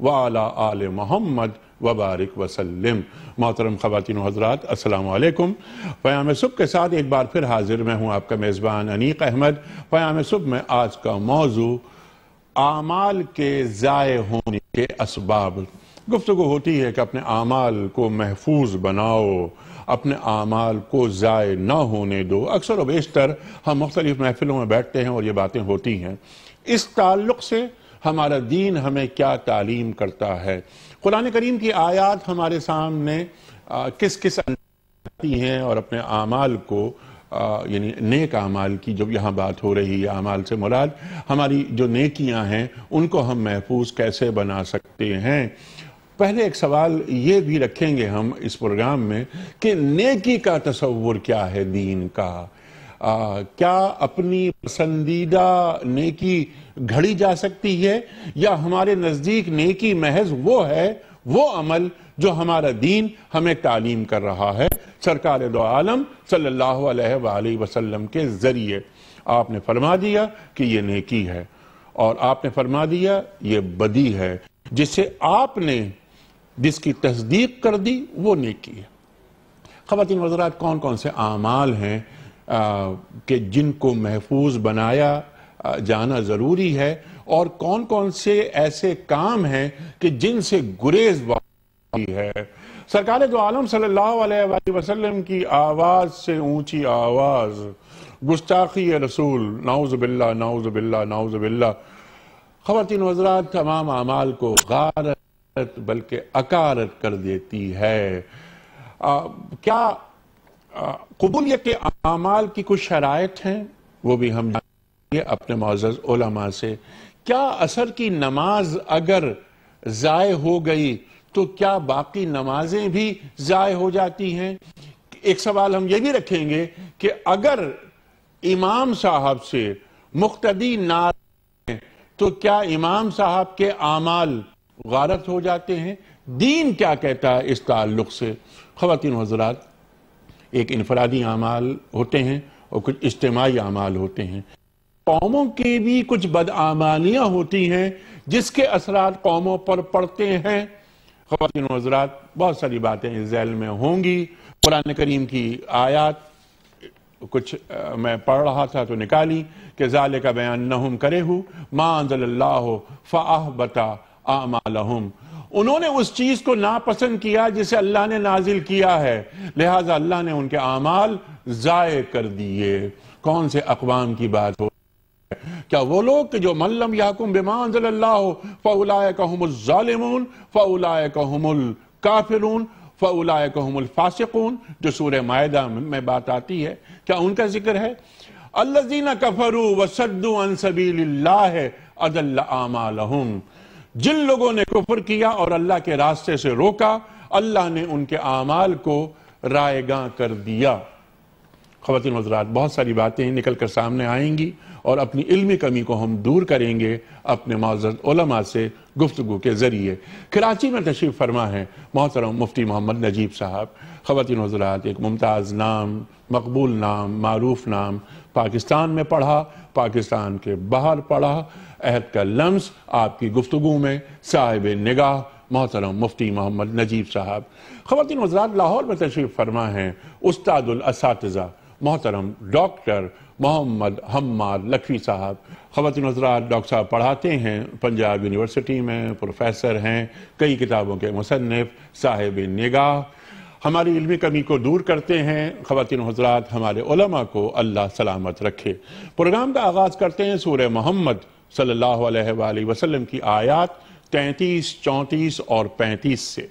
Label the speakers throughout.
Speaker 1: वाला आल मोहम्मद वबारक वसलम मोहतरम ख़वान हजरात असलकम फ़याम सुब के साथ एक बार फिर हाजिर मैं हूँ आपका मेज़बान अनीक अहमद फ़याम सुब में आज का मौजू आमाल के ज़ाय होने के इसबाब गुफ्तु होती है कि अपने आमाल को महफूज बनाओ अपने आमाल को ज़ाय ना होने दो अक्सर व बेशतर हम मुख्तलिफ़ महफ़िलों में बैठते हैं और ये बातें होती हैं इस ताल्लुक़ से हमारा दीन हमें क्या तालीम करता है कुरान करीम की आयात हमारे सामने आ, किस किस आती हैं और अपने आमाल को यानी नेक आमाल की जब यहाँ बात हो रही है अमाल से मुराद हमारी जो नेकियाँ हैं उनको हम महफूज कैसे बना सकते हैं पहले एक सवाल ये भी रखेंगे हम इस प्रोग्राम में कि नेकी का तस्वुर क्या है दीन का आ, क्या अपनी पसंदीदा नेकी घड़ी जा सकती है या हमारे नज़दीक नेकी महज वो है वो अमल जो हमारा दीन हमें तालीम कर रहा है सरकार दो आलम सल्लल्लाहु अलैहि वसल्लम के ज़रिए आपने फरमा दिया कि ये नेकी है और आपने फरमा दिया ये बदी है जिसे आपने जिसकी तस्दीक कर दी वो नेकी है ख़वान वजरात कौन कौन से आमाल हैं के जिनको महफूज बनाया जाना ज़रूरी है और कौन कौन से ऐसे काम हैं कि जिनसे गुरेज है सरकार दो तो आलम सल्लल्लाहु वसल्लम की आवाज़ से ऊंची आवाज़ गुस्ताखी रसूल नाउज़बिल्ला नाउज़बिल्ला नाउज़बिल्ला खातिन वजरात तमाम अमाल को गारत बल्कि अकारत कर देती है आ, क्या कबूलियत अमाल की कुछ शरात हैं वो भी हम अपने मोज़ से क्या असर की नमाज अगर ज़ाय हो गई तो क्या बाकी नमाजें भी ज़ाय हो जाती हैं एक सवाल हम ये भी रखेंगे कि अगर इमाम साहब से मुख्तदी ना तो क्या इमाम साहब के आमाल गारत हो जाते हैं दीन क्या कहता है इस ताल्लुक से खवतिन हजरात एक इनफरादी अमाल होते हैं और कुछ इज्तमाही अमाल होते हैं कौमों के भी कुछ बदआमालियाँ होती हैं जिसके असरात कौमों पर पड़ते हैं खातिन हजरात बहुत सारी बातें इस जैल में होंगी कुरान करीम की आयात कुछ आ, मैं पढ़ रहा था तो निकाली कि जाल का बयान नहुम करे हूँ माँ अल्लाह फ़ाह बता उन्होंने उस चीज को नापसंद किया जिसे अल्लाह ने नाजिल किया है लिहाजा अल्लाह ने उनके अमाल ज़ाय कर दिए कौन से अकवाम की बात हो क्या वो लोग जो मल्लम याकुम बेमान फ़लाय कहमुलमून फ़लाय कहमुल काफिरून फ़लाय कहमुल फासिकून जो सूर्य मायदा में बात आती है क्या उनका जिक्र है अल्लाजीना कफरू वसद्दू अनसबील अदल्ला आमालहम जिन लोगों ने कुफर किया और अल्लाह के रास्ते से रोका अल्लाह ने उनके आमाल को रायगा कर दिया ख़वान हजरात बहुत सारी बातें निकल कर सामने आएंगी और अपनी इल्मी कमी को हम दूर करेंगे अपने माजरमा से गुफ्तु के ज़रिए कराची में तशरीफ़ फरमा है मोहतरम मुफ्ती मोहम्मद नजीब साहब ख़वान हजरात एक मुमताज़ नाम मकबूल नाम मरूफ नाम पाकिस्तान में पढ़ा पाकिस्तान के बाहर पढ़ा अहद का लम्स आपकी गुफ्तु में साहिब निगाह मोहतरम मुफ्ती मोहम्मद नजीब साहब ख़वान वजरात लाहौर में तशरीफ़ फरमा है उस्तादुलसातजा मोहतरम डॉक्टर मोहम्मद हमार लखवी साहब ख़वान हजरात डॉक्टर साहब पढ़ाते हैं पंजाब यूनिवर्सिटी में प्रोफेसर हैं कई किताबों के मुसनफ़ साहिब निगाह हमारी इलमी कमी को दूर करते हैं ख़वान हजरात हमारे उलमा को अल्लाह सलामत रखे प्रोग्राम का आगाज़ करते हैं सूर्य मोहम्मद सल्लल्लाहु वसलम वसल्लम की आयत तैतीस चौंतीस और पैंतीस से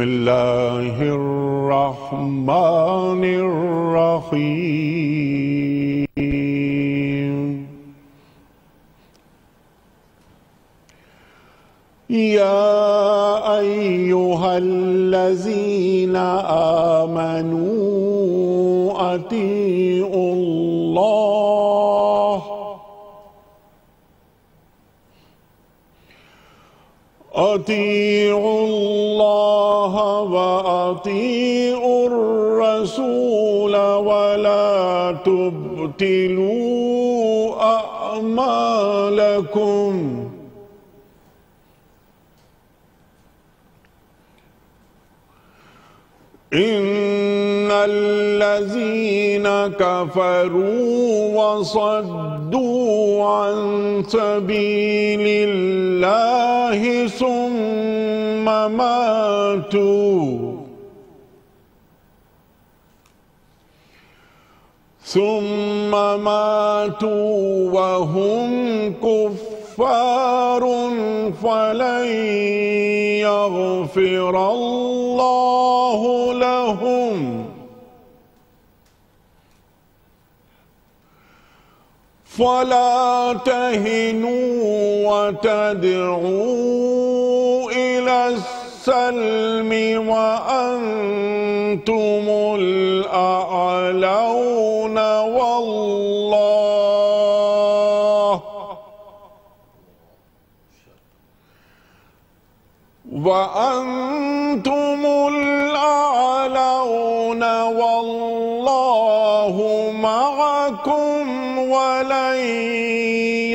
Speaker 2: الرحمن الرحيم يا أيها الذين آمنوا أطيعوا الله أطيعوا الله وأطيعوا الرسول ولا تبتلوا أعمالكم إن الذين كفروا وصدوا عن سبيل الله ثم ماتوا ثم ماتوا وهم كفر كفار فلن يغفر الله لهم فلا تهنوا وتدعوا إلى السلم وأنتم الأعلون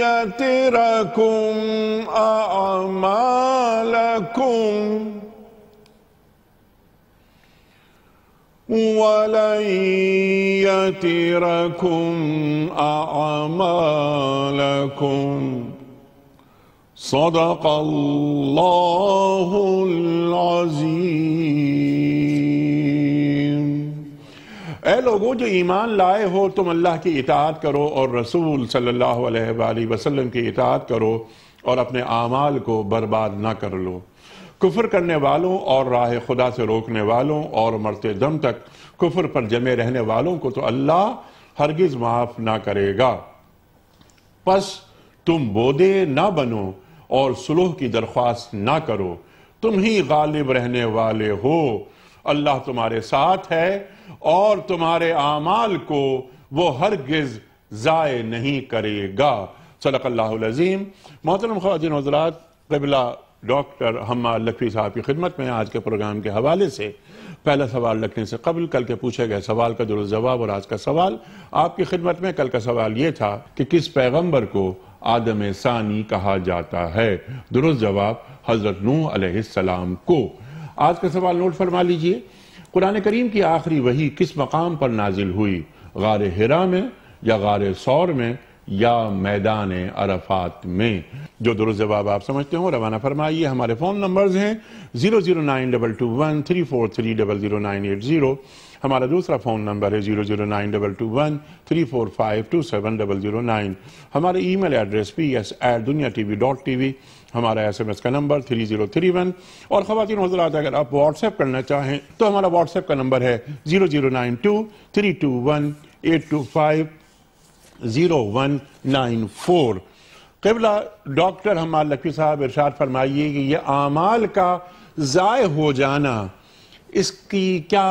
Speaker 2: يتركم أعمالكم ولن يتركم أعمالكم صدق الله
Speaker 1: العظيم ए लोगों जो ईमान लाए हो तुम अल्लाह की इतात करो और रसूल सल्लल्लाहु अलैहि वसल्लम की इतात करो और अपने आमाल को बर्बाद ना कर लो कुफर करने वालों और राह खुदा से रोकने वालों और मरते दम तक कुफर पर जमे रहने वालों को तो अल्लाह हरगिज़ माफ़ ना करेगा बस तुम बोधे ना बनो और सुलह की दरख्वास्त ना करो तुम ही गालिब रहने वाले हो अल्लाह तुम्हारे साथ है और तुम्हारे आमाल को वो हरगिज ज़ाय नहीं करेगा सल्लाजीम मोहतरम खातिन हजरात कबला डॉक्टर हम्मा लखवी साहब की खिदमत में आज के प्रोग्राम के हवाले से पहला सवाल रखने से कबल कल के पूछे गए सवाल का दुरुस्त जवाब और आज का सवाल आपकी खिदमत में कल का सवाल ये था कि किस पैगम्बर को आदम सानी कहा जाता है दुरुस्त जवाब हज़रत नूह सलाम को आज का सवाल नोट फरमा लीजिए कुरान करीम की आखिरी वही किस मकाम पर नाजिल हुई गार हिरा में या गार सौर में या मैदान अरफात में जो दुरुस्त जवाब आप समझते हो रवाना फरमाइए हमारे फ़ोन नंबर हैं zero zero nine double two one three four three double zero nine eight zero हमारा दूसरा फ़ोन नंबर है zero zero nine double two one three four five two seven double zero nine हमारे email address P S at Dunya T V dot T V हमारा S M S का number three zero three one और ख़वान हजरात अगर आप WhatsApp करना चाहें तो हमारा व्हाट्सएप का नंबर है zero zero nine two three two one eight two five zero one nine four कबला डॉक्टर हमार लखी साहब इरशाद फरमाइए कि यह आमाल का ज़ाय हो जाना इसकी क्या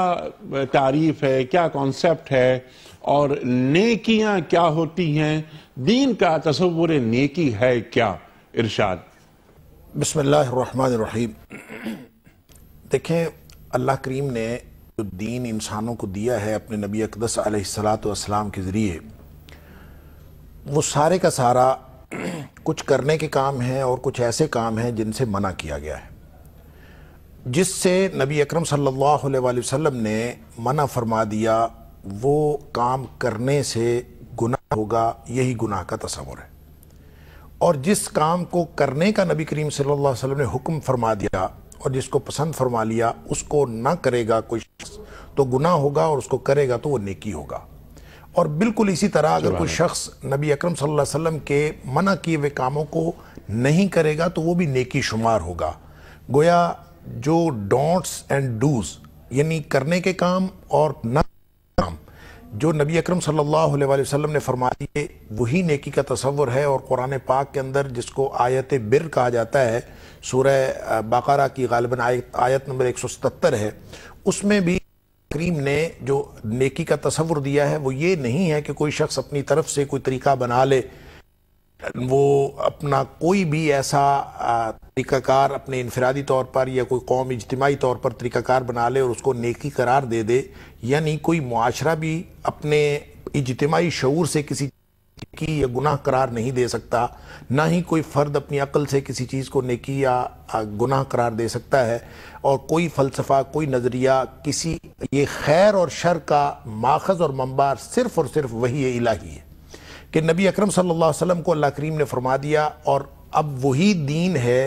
Speaker 1: तारीफ है क्या कॉन्सेप्ट है और नेकियां क्या होती हैं दीन का तस्वुर
Speaker 3: नेकी है क्या इरशाद बसमीम देखें अल्लाह करीम ने जो दीन इंसानों को दिया है अपने नबी अकदस सलाम के ज़रिए वो सारे का सारा कुछ करने के काम हैं और कुछ ऐसे काम हैं जिनसे मना किया गया है जिससे नबी अकरम सल्लल्लाहु अलैहि वसल्लम ने मना फरमा दिया वो काम करने से गुनाह होगा यही गुनाह का तस्वर है और जिस काम को करने का नबी करीम सल्लल्लाहु अलैहि वसल्लम ने हुक्म फरमा दिया और जिसको पसंद फरमा लिया उसको ना करेगा कोई शख्स तो गुनाह होगा और उसको करेगा तो वो नेकी होगा और बिल्कुल इसी तरह अगर कोई शख्स नबी अकरम सल्लल्लाहु अलैहि वसल्लम के मना किए हुए कामों को नहीं करेगा तो वो भी नेकी शुमार होगा गोया जो डोंट्स एंड डूज यानी करने के काम और न जो नबी अकरम सल्लल्लाहु अलैहि वसल्लम ने फरमा दिए वही नेकी का तस्वर है और कुरान पाक के अंदर जिसको आयत बिर कहा जाता है सूर्य बाकारा की गालबन आयत आयत नंबर एक सौ सतर है उसमें भी करीम ने जो नेकी का तस्वर दिया है वो ये नहीं है कि कोई शख्स अपनी तरफ से कोई तरीका बना ले वो अपना कोई भी ऐसा तरीक़ाकार अपने इनफरादी तौर पर या कोई कौम इजतमाही तौर पर तरीक़ाकार बना ले और उसको नेकी करार दे दे यानी कोई मुआरा भी अपने इजतमाही शूर से किसी की या गुनाह करार नहीं दे सकता ना ही कोई फ़र्द अपनी अकल से किसी चीज़ को नेकी या गुनाह करार दे सकता है और कोई फ़लसफ़ा कोई नज़रिया किसी ये खैर और शर का माखज़ और मंबार सिर्फ़ और सिर्फ वही इलाही है कि नबी अकरम सल्लल्लाहु अलैहि वसल्लम को अल्लाह करीम ने फरमा दिया और अब वही दीन है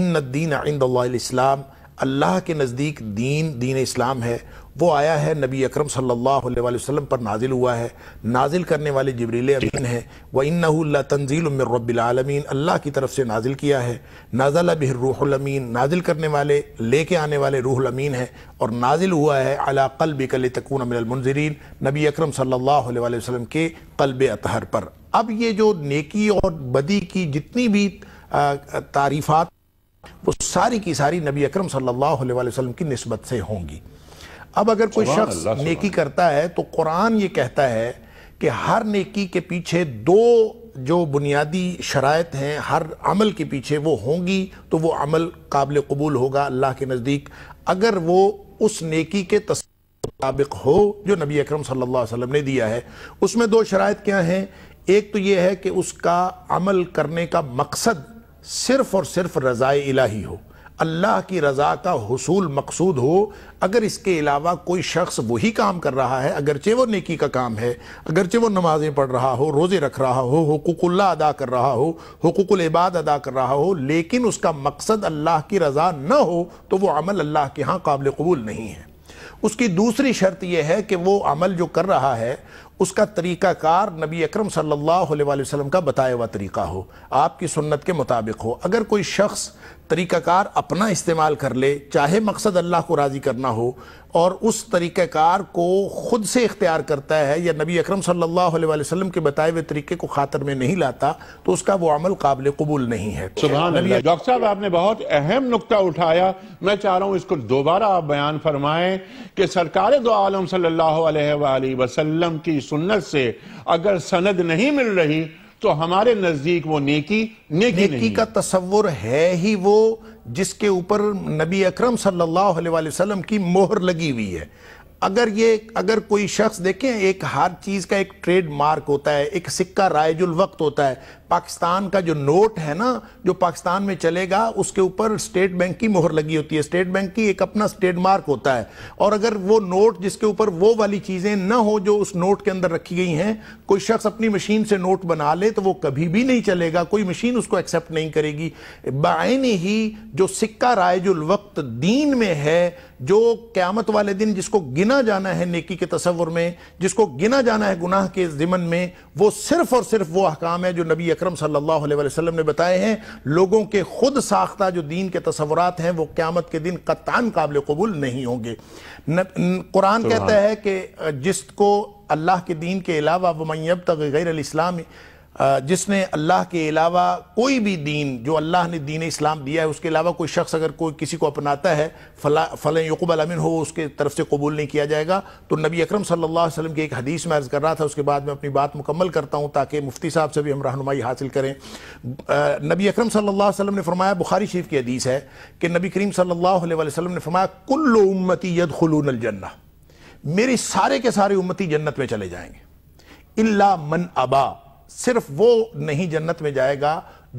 Speaker 3: इन दीन आइंद इस्लाम अल्लाह के नज़दीक दीन दीन इस्लाम है वो आया है नबी अकरम सल्लल्लाहु अलैहि वसल्लम पर नाजिल हुआ है नाजिल करने वाले जबरील अमीन है व इन्ना तंजील रबीआलमीन अल्लाह की तरफ से नाजिल किया है नाजल अब रूहमीन नाजिल करने वाले लेके आने वाले रूहमीन है और नाजिल हुआ है अला कल बिकल तकून मिनमनजरीन नबी अक्रम सल्ला वसलम के कल्ब अतहर पर अब ये जो नेकी और बदी की जितनी भी तारीफ़ात वो सारी की सारी नबी अक्रम सल्ला वसलम की नस्बत से होंगी अब अगर कोई शख्स नेकी करता है तो कुरान ये कहता है कि हर नेकी के पीछे दो जो बुनियादी शरात हैं हर अमल के पीछे वो होंगी तो वो अमल काबिल कबूल होगा अल्लाह के नज़दीक अगर वो उस नेकी के तस् मुताबिक हो जो नबी अकरम सल्लल्लाहु अलैहि वसल्लम ने दिया है उसमें दो शरात क्या हैं एक तो ये है कि उसका अमल करने का मकसद सिर्फ़ और सिर्फ रज़ाए इलाही हो अल्लाह की रज़ा का हसूल मकसूद हो अगर इसके अलावा कोई शख्स वही काम कर रहा है अगरचे वो नेकी का काम है अगरचे वो नमाज़ें पढ़ रहा हो रोज़े रख रहा हो हकूकुल्ला अदा कर रहा हो हकूकुल इबाद अदा कर रहा हो लेकिन उसका मकसद अल्लाह की रज़ा न हो तो वो अमल अल्लाह के यहाँ काबिल कबूल नहीं है उसकी दूसरी शर्त यह है कि वो अमल जो कर रहा है उसका तरीक़ाकार नबी अकरम सल्लल्लाहु अलैहि वसल्लम का बताया हुआ तरीका हो आपकी सुन्नत के मुताबिक हो अगर कोई शख्स तरीक़ाकार अपना इस्तेमाल कर ले चाहे मकसद अल्लाह को राज़ी करना हो और उस तरीक़ाकार को ख़ुद से इख्तियार करता है या नबी अकरम सल्लल्लाहु अलैहि वसल्लम के बताए हुए तरीके को खातर में नहीं लाता तो उसका वो अमल काबिल कबूल नहीं है डॉक्टर साहब आपने बहुत अहम नुकता उठाया मैं चाह रहा
Speaker 1: हूँ इसको दोबारा आप बयान फरमाएं कि सरकार दो आलम सल्ला वसलम की सुन्नत से अगर सनद नहीं मिल रही तो हमारे नजदीक वो नेकी
Speaker 3: नेकी, नेकी नहीं का तस्वुर है ही वो जिसके ऊपर नबी अकरम सल्लल्लाहु अलैहि वसल्लम की मोहर लगी हुई है अगर ये अगर कोई शख्स देखें एक हर चीज़ का एक ट्रेडमार्क होता है एक सिक्का रायजुल वक्त होता है पाकिस्तान का जो नोट है ना जो पाकिस्तान में चलेगा उसके ऊपर स्टेट बैंक की मोहर लगी होती है स्टेट बैंक की एक अपना स्टेट मार्क होता है और अगर वो नोट जिसके ऊपर वो वाली चीज़ें ना हो जो उस नोट के अंदर रखी गई हैं कोई शख्स अपनी मशीन से नोट बना ले तो वो कभी भी नहीं चलेगा कोई मशीन उसको एक्सेप्ट नहीं करेगी बाइन ही जो सिक्का राय वक्त दीन में है जो क्यामत वाले दिन जिसको गिना जाना है नेकी के तस्वर में जिसको गिना जाना है गुनाह के ज़िमन में वो सिर्फ और सिर्फ वो अहकाम है जो नबी अक्रम सल्लल्लाहु ने बताए हैं लोगों के खुद साख्ता जो दीन के तस्वरत हैं वो क़्यामत के दिन कत्तान काबिल कबूल नहीं होंगे कुरान कहता है कि जिसको अल्लाह के दीन के अलावा वमैब तक गैर इस्लाम जिसने अल्लाह के अलावा कोई भी दीन जो अल्लाह ने दीन इस्लाम दिया है उसके अलावा कोई शख्स अगर कोई किसी को अपनाता है फला फ़ल यकबल अमिन हो उसके तरफ से कबूल नहीं किया जाएगा तो नबी अक्रम सल्ला वसम की एक हदीस में अर्ज़ कर रहा था उसके बाद मैं अपनी बात मुकम्मल करता हूँ ताकि मुफ्ती साहब से भी हम रहनुमाई हासिल करें नबी अक्रम सल्ला वसलम ने फरमाया बुखारी शरीफ की हदीस है कि नबी करीम सल्ला वसलम ने फरमाया कुल्ल उम्मती यद खलून जन्ना मेरी सारे के सारे उम्मती जन्नत में चले जाएँगे इल्ला मन अबा सिर्फ वो नहीं जन्नत में जाएगा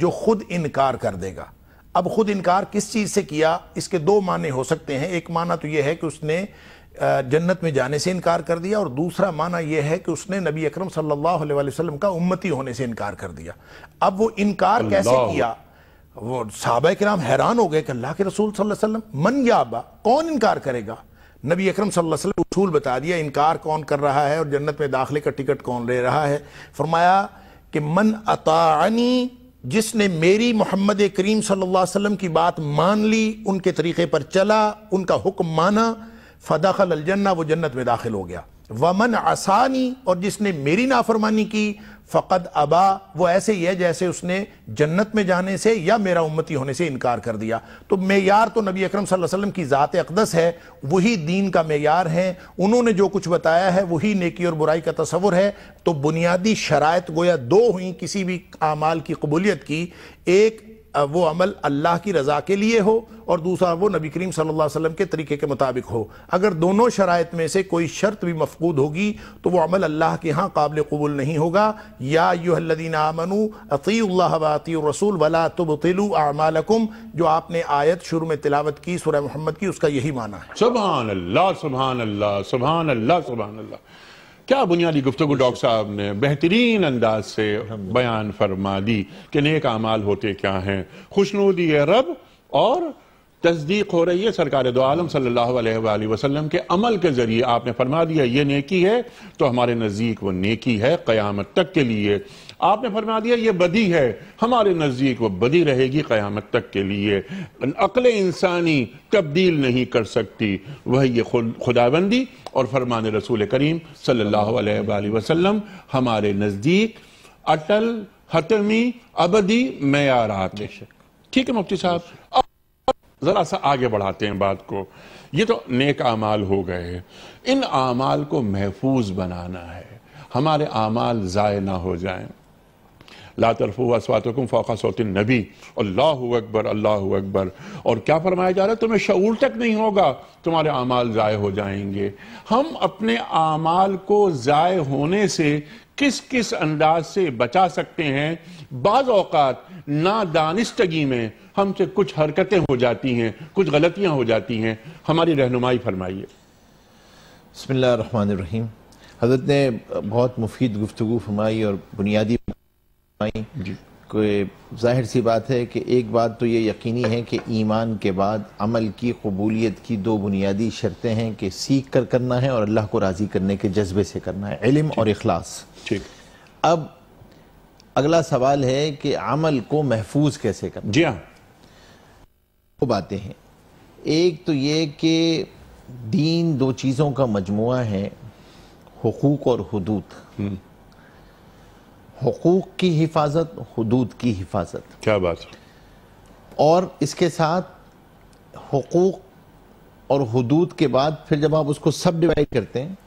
Speaker 3: जो खुद इनकार कर देगा अब खुद इनकार किस चीज़ से किया इसके दो माने हो सकते हैं एक माना तो यह है कि उसने जन्नत में जाने से इनकार कर दिया और दूसरा माना यह है कि उसने नबी अकरम सल्लल्लाहु अलैहि वसल्लम का उम्मती होने से इनकार कर दिया अब वो इनकार कैसे किया वो साहब कराम हैरान हो गए कि अल्लाह के रसूल सल्लल्लाहु अलैहि वसल्लम मन याबा कौन इनकार करेगा नबी अकरम सल्लल्लाहु अलैहि वसल्लम उसूल बता दिया इनकार कौन कर रहा है और जन्नत में दाखिले का टिकट कौन ले रहा है फरमाया कि मन अतानी जिसने मेरी मोहम्मद करीम सल्लल्लाहु अलैहि वसल्लम की बात मान ली उनके तरीके पर चला उनका हुक्म माना फ़दाखल अलजन्ना वो जन्नत में दाखिल हो गया वमन आसानी और जिसने मेरी नाफरमानी की फ़कद अबा वो ऐसे ही है जैसे उसने जन्नत में जाने से या मेरा उम्मती होने से इनकार कर दिया तो मैार तो नबी अकरम वसल्लम की ज़ात अकदस है वही दीन का मैार है उन्होंने जो कुछ बताया है वही नेकी और बुराई का तस्वुर है तो बुनियादी शरात गोया दो हुई किसी भी आमाल की कबूलियत की एक वो अमल अल्लाह की रज़ा के लिए हो और दूसरा वो नबी करीम सल्लल्लाहु अलैहि वसल्लम के तरीके के मुताबिक हो अगर दोनों शरात में से कोई शर्त भी मफकूद होगी तो वो अमल अल्लाह के यहाँ काबिल कबूल नहीं होगा या यूहदीन आमनु अतील्लाती रसूल वला तबतिलु आमालकुम जो आपने आयत शुरू में तिलावत की सुरह मोहम्मद की उसका यही माना है
Speaker 1: सुबहान अल्लाह सुबहान अल्लाह सुबहान अल्लाह सुबहान अल्लाह क्या बुनियादी गुफ्तु डॉक्टर साहब ने बेहतरीन अंदाज से बयान फरमा दी कि नेक अमाल होते क्या हैं खुशनुदी है रब और तस्दीक हो रही है सरकार दो आलम सल्लल्लाहु अलैहि वसल्लम के अमल के ज़रिए आपने फरमा दिया ये नेकी है तो हमारे नज़दीक वो नेकी है क़यामत तक के लिए आपने फरमा दिया ये बदी है हमारे नज़दीक वो बदी रहेगी क्यामत तक के लिए अकल इंसानी तब्दील नहीं कर सकती वही ये खुद खुदाबंदी और फरमान रसूल करीम सल्ला वसलम हमारे नज़दीक अटल हतमी अबदी मैारात ठीक है मुफ्ती साहब ज़रा सा आगे बढ़ाते हैं बात को ये तो नेक आमाल हो गए इन आमाल को महफूज बनाना है हमारे आमाल ज़ाय ना हो जाएं लातरफ़ुआसवातकुम फ़ौका सौतिन नबी अल्लाह अकबर अल्लाह अकबर और क्या फरमाया जा रहा है तुम्हें शूर तक नहीं होगा तुम्हारे अमाल ज़ाय हो जाएंगे हम अपने अमाल को ज़ाय होने से किस किस अंदाज से बचा सकते हैं बाज़ ना नादानस्तगी में हमसे कुछ हरकतें हो जाती हैं कुछ गलतियाँ हो जाती हैं हमारी रहनुमाई फरमाइए
Speaker 4: बसमिल्ल हज़रत ने बहुत मुफीद गुफ्तु फरमाई और बुनियादी फरमाई कोई जाहिर सी बात है कि एक बात तो ये यकीनी है कि ईमान के बाद अमल की कबूलियत की दो बुनियादी शर्तें हैं कि सीख कर करना है और अल्लाह को राज़ी करने के जज्बे से करना है इलम और अखलास ठीक अब अगला सवाल है कि अमल को महफूज कैसे करना जी हाँ दो बातें हैं एक तो ये कि दीन दो चीज़ों का मजमु है हकूक़ और हदूत हम्म। हकूक़ की हिफाजत हदूद की हिफाजत क्या बात और इसके साथ हकूक़ और हदूद के बाद फिर जब आप उसको सब डिवाइड करते हैं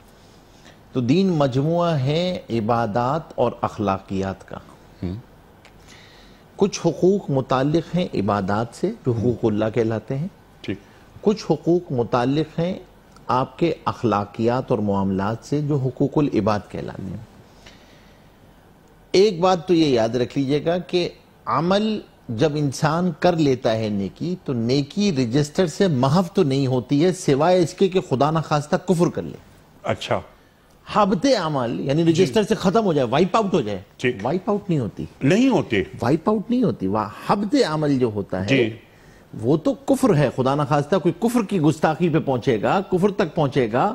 Speaker 4: तो दीन मजमुआ है इबादत और अखलाकियात का हम्म। कुछ हकूक़ मुतल हैं इबादत से जो हकूक़ल्ला हम्म। कहलाते हैं ठीक कुछ हकूक़ मुतल हैं आपके अखलाकियात और मामला से जो हकूक इबाद कहलाते हैं एक बात तो ये याद रख लीजिएगा कि अमल जब इंसान कर लेता है नेकी तो नेकी रजिस्टर से महफ तो नहीं होती है सिवाय इसके कि खुदा ना खास्ता कुफर कर ले अच्छा हबते अमल यानी रजिस्टर से खत्म हो जाए वाइप आउट हो जाए वाइप आउट नहीं होती नहीं होती वाइप आउट नहीं होती वाह हबते अमल जो होता है वो तो कुफर है खुदा ना खास्ता कोई कुफर की गुस्ताखी पे पहुंचेगा कुफर तक पहुंचेगा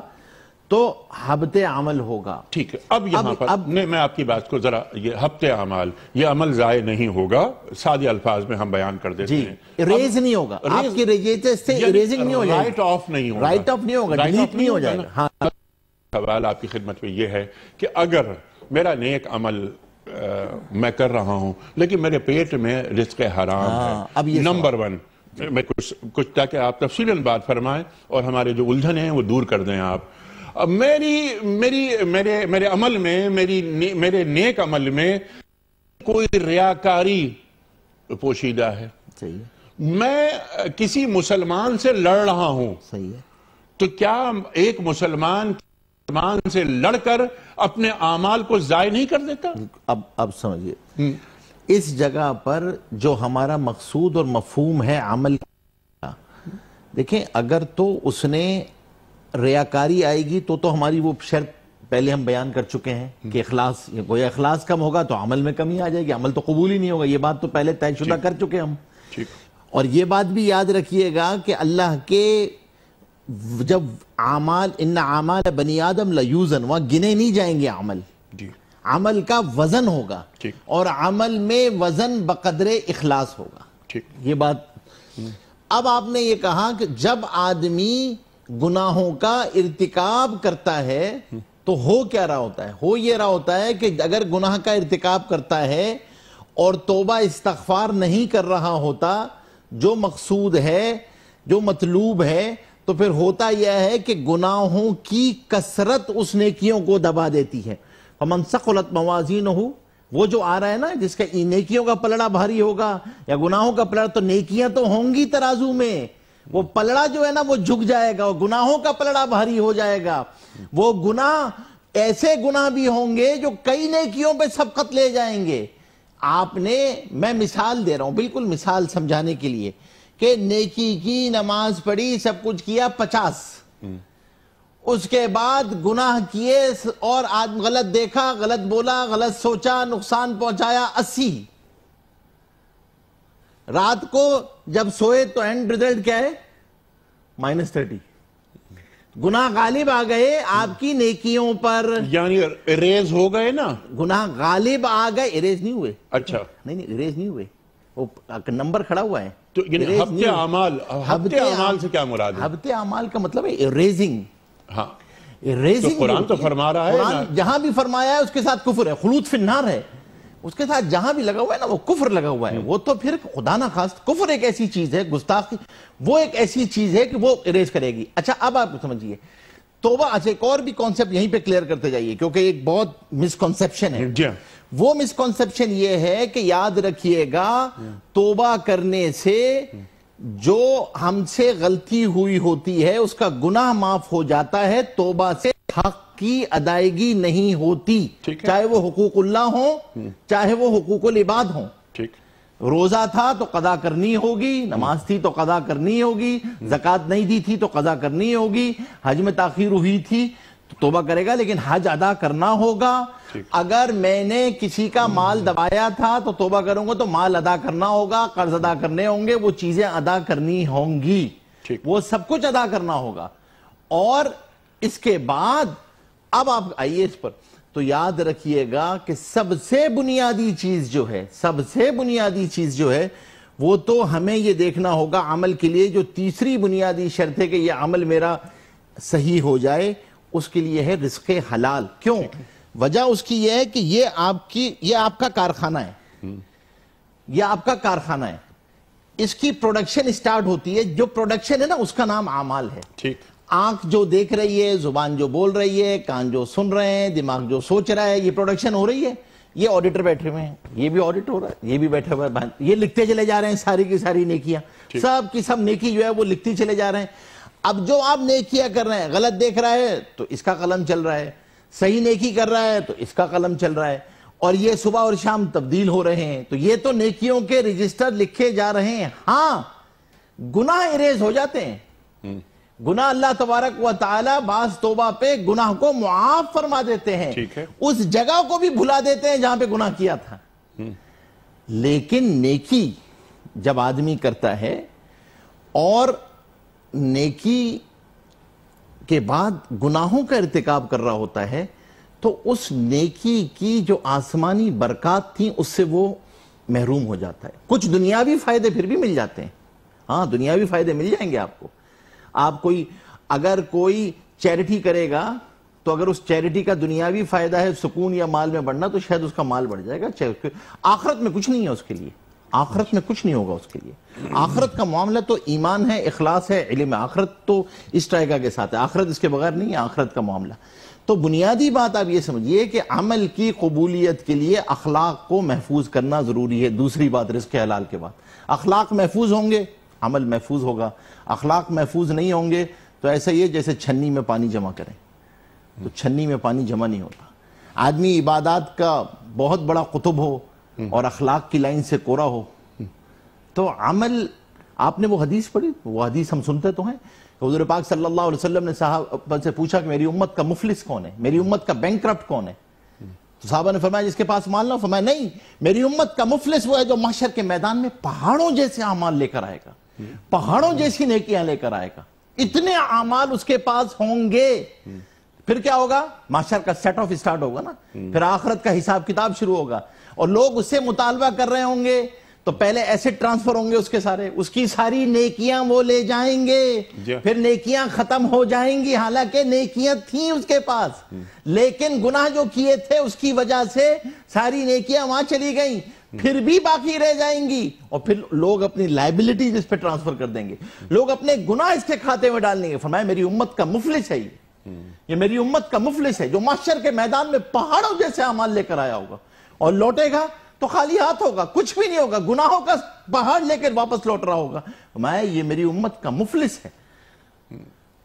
Speaker 4: तो हबते अमल होगा ठीक है
Speaker 1: अब यहाँ पर अब नहीं मैं आपकी बात को जरा ये हफ्ते अमल ये अमल जाय नहीं होगा सादे अल्फाज में हम बयान कर देते हैं रेज नहीं होगा रेज, आपके
Speaker 4: रेजेस से रेजिंग नहीं हो जाएगा
Speaker 1: राइट ऑफ नहीं होगा राइट ऑफ नहीं होगा डिलीट नहीं हो जाएगा हाँ सवाल आपकी खिदमत में ये है कि अगर मेरा नेक अमल मैं कर रहा हूं लेकिन मेरे पेट में रिस्क हराम हाँ, है नंबर वन मैं कुछ कुछ ताकि आप तफसीला बात फरमाएं और हमारे जो उलझन हैं वो दूर कर दें आप मेरी मेरी मेरे मेरे अमल में मेरी ने, मेरे नेक अमल में कोई रियाकारी पोशीदा है सही है मैं किसी मुसलमान से लड़ रहा हूं सही है तो क्या एक मुसलमान मुसलमान से लड़कर
Speaker 4: अपने आमाल को जाय नहीं कर देता अब अब समझिए हम्म। इस जगह पर जो हमारा मकसूद और मफहूम है अमल देखें अगर तो उसने रियाकारी आएगी तो तो हमारी वो शर्त पहले हम बयान कर चुके हैं कि अखलास कोई अखलास कम होगा तो अमल में कमी आ जाएगी अमल तो कबूल ही नहीं होगा ये बात तो पहले तयशुदा कर चुके हम और ये बात भी याद रखिएगा कि अल्लाह के जब आमाल इन आमाल बनी आदम लयूजन वहाँ गिने नहीं जाएंगे अमल अमल का वजन होगा और अमल में वजन बकदरे इखलास होगा ये बात अब आपने ये कहा कि जब आदमी गुनाहों का इरतिकाब करता है तो हो क्या रहा होता है हो यह रहा होता है कि अगर गुनाह का इरतिकाब करता है और तोबा इस्तफार नहीं कर रहा होता जो मकसूद है जो मतलूब है तो फिर होता यह है कि गुनाहों की कसरत उस नेकियों को दबा देती है हमन सकुलत मवाजीन हो वो जो आ रहा है ना जिसका नेकियों का पलड़ा भारी होगा या गुनाहों का पलड़ा तो नेकियां तो होंगी तराजू में वो पलड़ा जो है ना वो झुक जाएगा वो गुनाहों का पलड़ा भारी हो जाएगा वो गुनाह ऐसे गुनाह भी होंगे जो कई नेकियों पे सबकत ले जाएंगे आपने मैं मिसाल दे रहा हूं बिल्कुल मिसाल समझाने के लिए कि नेकी की नमाज पढ़ी सब कुछ किया पचास हम्म। उसके बाद गुनाह किए और आज गलत देखा गलत बोला गलत सोचा नुकसान पहुंचाया अस्सी रात को जब सोए तो एंड रिजल्ट क्या है माइनस थर्टी गुनाह गालिब आ गए आपकी नेकियों पर यानी इरेज हो गए ना गुनाह गालिब आ गए इरेज नहीं हुए अच्छा नहीं नहीं इरेज नहीं हुए वो नंबर खड़ा हुआ है तो हफ्ते अमाल हफ्ते अमाल से क्या मुराद है हफ्ते अमाल का मतलब है इरेजिंग हाँ इरेजिंग तो कुरान तो फरमा रहा है जहां भी फरमाया है उसके साथ कुफर है खलूत फिन्नार है उसके साथ जहां भी लगा हुआ है ना वो कुफर लगा हुआ है हम्म। वो तो फिर खुदा ना खास कुफर एक ऐसी चीज है गुस्ताखी वो एक ऐसी चीज है कि वो इरेज करेगी अच्छा अब आप समझिए तोबा अच्छा एक और भी कॉन्सेप्ट यहीं पे क्लियर करते जाइए क्योंकि एक बहुत मिसकॉन्सेप्शन है हाँ। वो मिसकॉन्सेप्शन ये है कि याद रखिएगा हम्म। तोबा करने से जो हमसे गलती हुई होती है उसका गुनाह माफ हो जाता है तोबा से हक की अदायगी नहीं होती चाहे वो हकूकुल्ला हो हम्म। चाहे वो हकूकुल इबाद हो ठीक रोजा था तो कदा करनी होगी नमाज थी तो कदा करनी होगी हम्म। जक़ात नहीं दी थी तो कदा करनी होगी हज में ताखिर हुई थी तो तोबा करेगा लेकिन हज अदा करना होगा अगर मैंने किसी का हम्म। माल दबाया था तो तोबा करूंगा तो माल अदा करना होगा कर्ज अदा करने होंगे वो चीजें अदा करनी होंगी वो सब कुछ अदा करना होगा और इसके बाद अब आप आइए इस पर तो याद रखिएगा कि सबसे बुनियादी चीज जो है सबसे बुनियादी चीज जो है वो तो हमें ये देखना होगा अमल के लिए जो तीसरी बुनियादी शर्त है कि ये अमल मेरा सही हो जाए उसके लिए है रिस्क हलाल क्यों वजह उसकी यह है कि ये आपकी ये आपका कारखाना है ये आपका कारखाना है इसकी प्रोडक्शन स्टार्ट होती है जो प्रोडक्शन है ना उसका नाम आमाल है ठीक आंख जो देख रही है जुबान जो बोल रही है कान जो सुन रहे हैं दिमाग जो सोच रहा है ये प्रोडक्शन हो रही है ये ऑडिटर बैठे हुए हैं ये भी ऑडिट हो रहा है ये भी बैठे हुए हैं ये लिखते चले जा रहे हैं सारी की सारी नेकियां सब की सब नेकी जो है वो लिखते चले जा रहे हैं अब जो आप नेकिया कर रहे हैं गलत देख रहा है तो इसका कलम चल रहा है सही नेकी कर रहा है तो इसका कलम चल रहा है और ये सुबह और शाम तब्दील हो रहे हैं तो ये तो नेकियों के रजिस्टर लिखे जा रहे हैं हाँ गुनाह इरेज हो जाते हैं हम्म। गुना अल्लाह तबारक व बास तोबा पे गुनाह को मुआफ फरमा देते हैं ठीक है उस जगह को भी भुला देते हैं जहां पे गुनाह किया था लेकिन नेकी जब आदमी करता है और नेकी के बाद गुनाहों का इरतकब कर रहा होता है तो उस नेकी की जो आसमानी बरकत थी उससे वो महरूम हो जाता है कुछ दुनियावी फायदे फिर भी मिल जाते हैं हाँ दुनियावी फायदे मिल जाएंगे आपको आप कोई अगर कोई चैरिटी करेगा तो अगर उस चैरिटी का दुनियावी फायदा है सुकून या माल में बढ़ना तो शायद उसका माल बढ़ जाएगा आखरत में कुछ नहीं है उसके लिए आखरत में कुछ नहीं होगा उसके लिए आखरत का मामला तो ईमान है इखलास है इलम आखरत तो इस टाइगा के साथ है आखरत इसके बगैर नहीं है आखरत का मामला तो बुनियादी बात आप ये समझिए कि अमल की कबूलियत के लिए अखलाक को महफूज करना ज़रूरी है दूसरी बात रिस्क हलाल के बाद अखलाक महफूज होंगे अमल महफूज होगा अखलाक महफूज नहीं होंगे तो ऐसा ही है जैसे छन्नी में पानी जमा करें तो छन्नी में पानी जमा नहीं होता आदमी इबादत का बहुत बड़ा कुतुब हो और अखलाक की लाइन से कोरा हो तो अमल आपने वो हदीस पढ़ी वो हदीस हम सुनते तो हैं हजूर पाक सल्लल्लाहु अलैहि वसल्लम ने साहब से पूछा कि मेरी उम्मत का मुफलिस कौन है मेरी उम्मत का बैंक कौन है तो साहबा ने फरमाया जिसके पास माल ना फरमाया नहीं मेरी उम्मत का मुफलिस वो है जो माशर के मैदान में पहाड़ों जैसे अमाल लेकर आएगा पहाड़ों जैसी नेकियां लेकर आएगा इतने अमाल उसके पास होंगे फिर क्या होगा माशर का सेट ऑफ स्टार्ट होगा ना फिर आखरत का हिसाब किताब शुरू होगा और लोग उससे मुतालबा कर रहे होंगे तो पहले ऐसे ट्रांसफर होंगे उसके सारे उसकी सारी नेकियां वो ले जाएंगे फिर नेकियां खत्म हो जाएंगी हालांकि नेकियां थी उसके पास लेकिन गुनाह जो किए थे उसकी वजह से सारी नेकियां वहां चली गई फिर भी बाकी रह जाएंगी और फिर लोग अपनी लाइबिलिटीज इस पर ट्रांसफर कर देंगे लोग अपने गुनाह इसके खाते में डाल देंगे फरमाया मेरी उम्मत का मुफलिस है ये मेरी उम्मत का मुफलिस है जो माशर के मैदान में पहाड़ों जैसे अमाल लेकर आया होगा और लौटेगा तो खाली हाथ होगा कुछ भी नहीं होगा गुनाहों का पहाड़ लेकर वापस लौट रहा होगा मैं ये मेरी उम्मत का मुफलिस है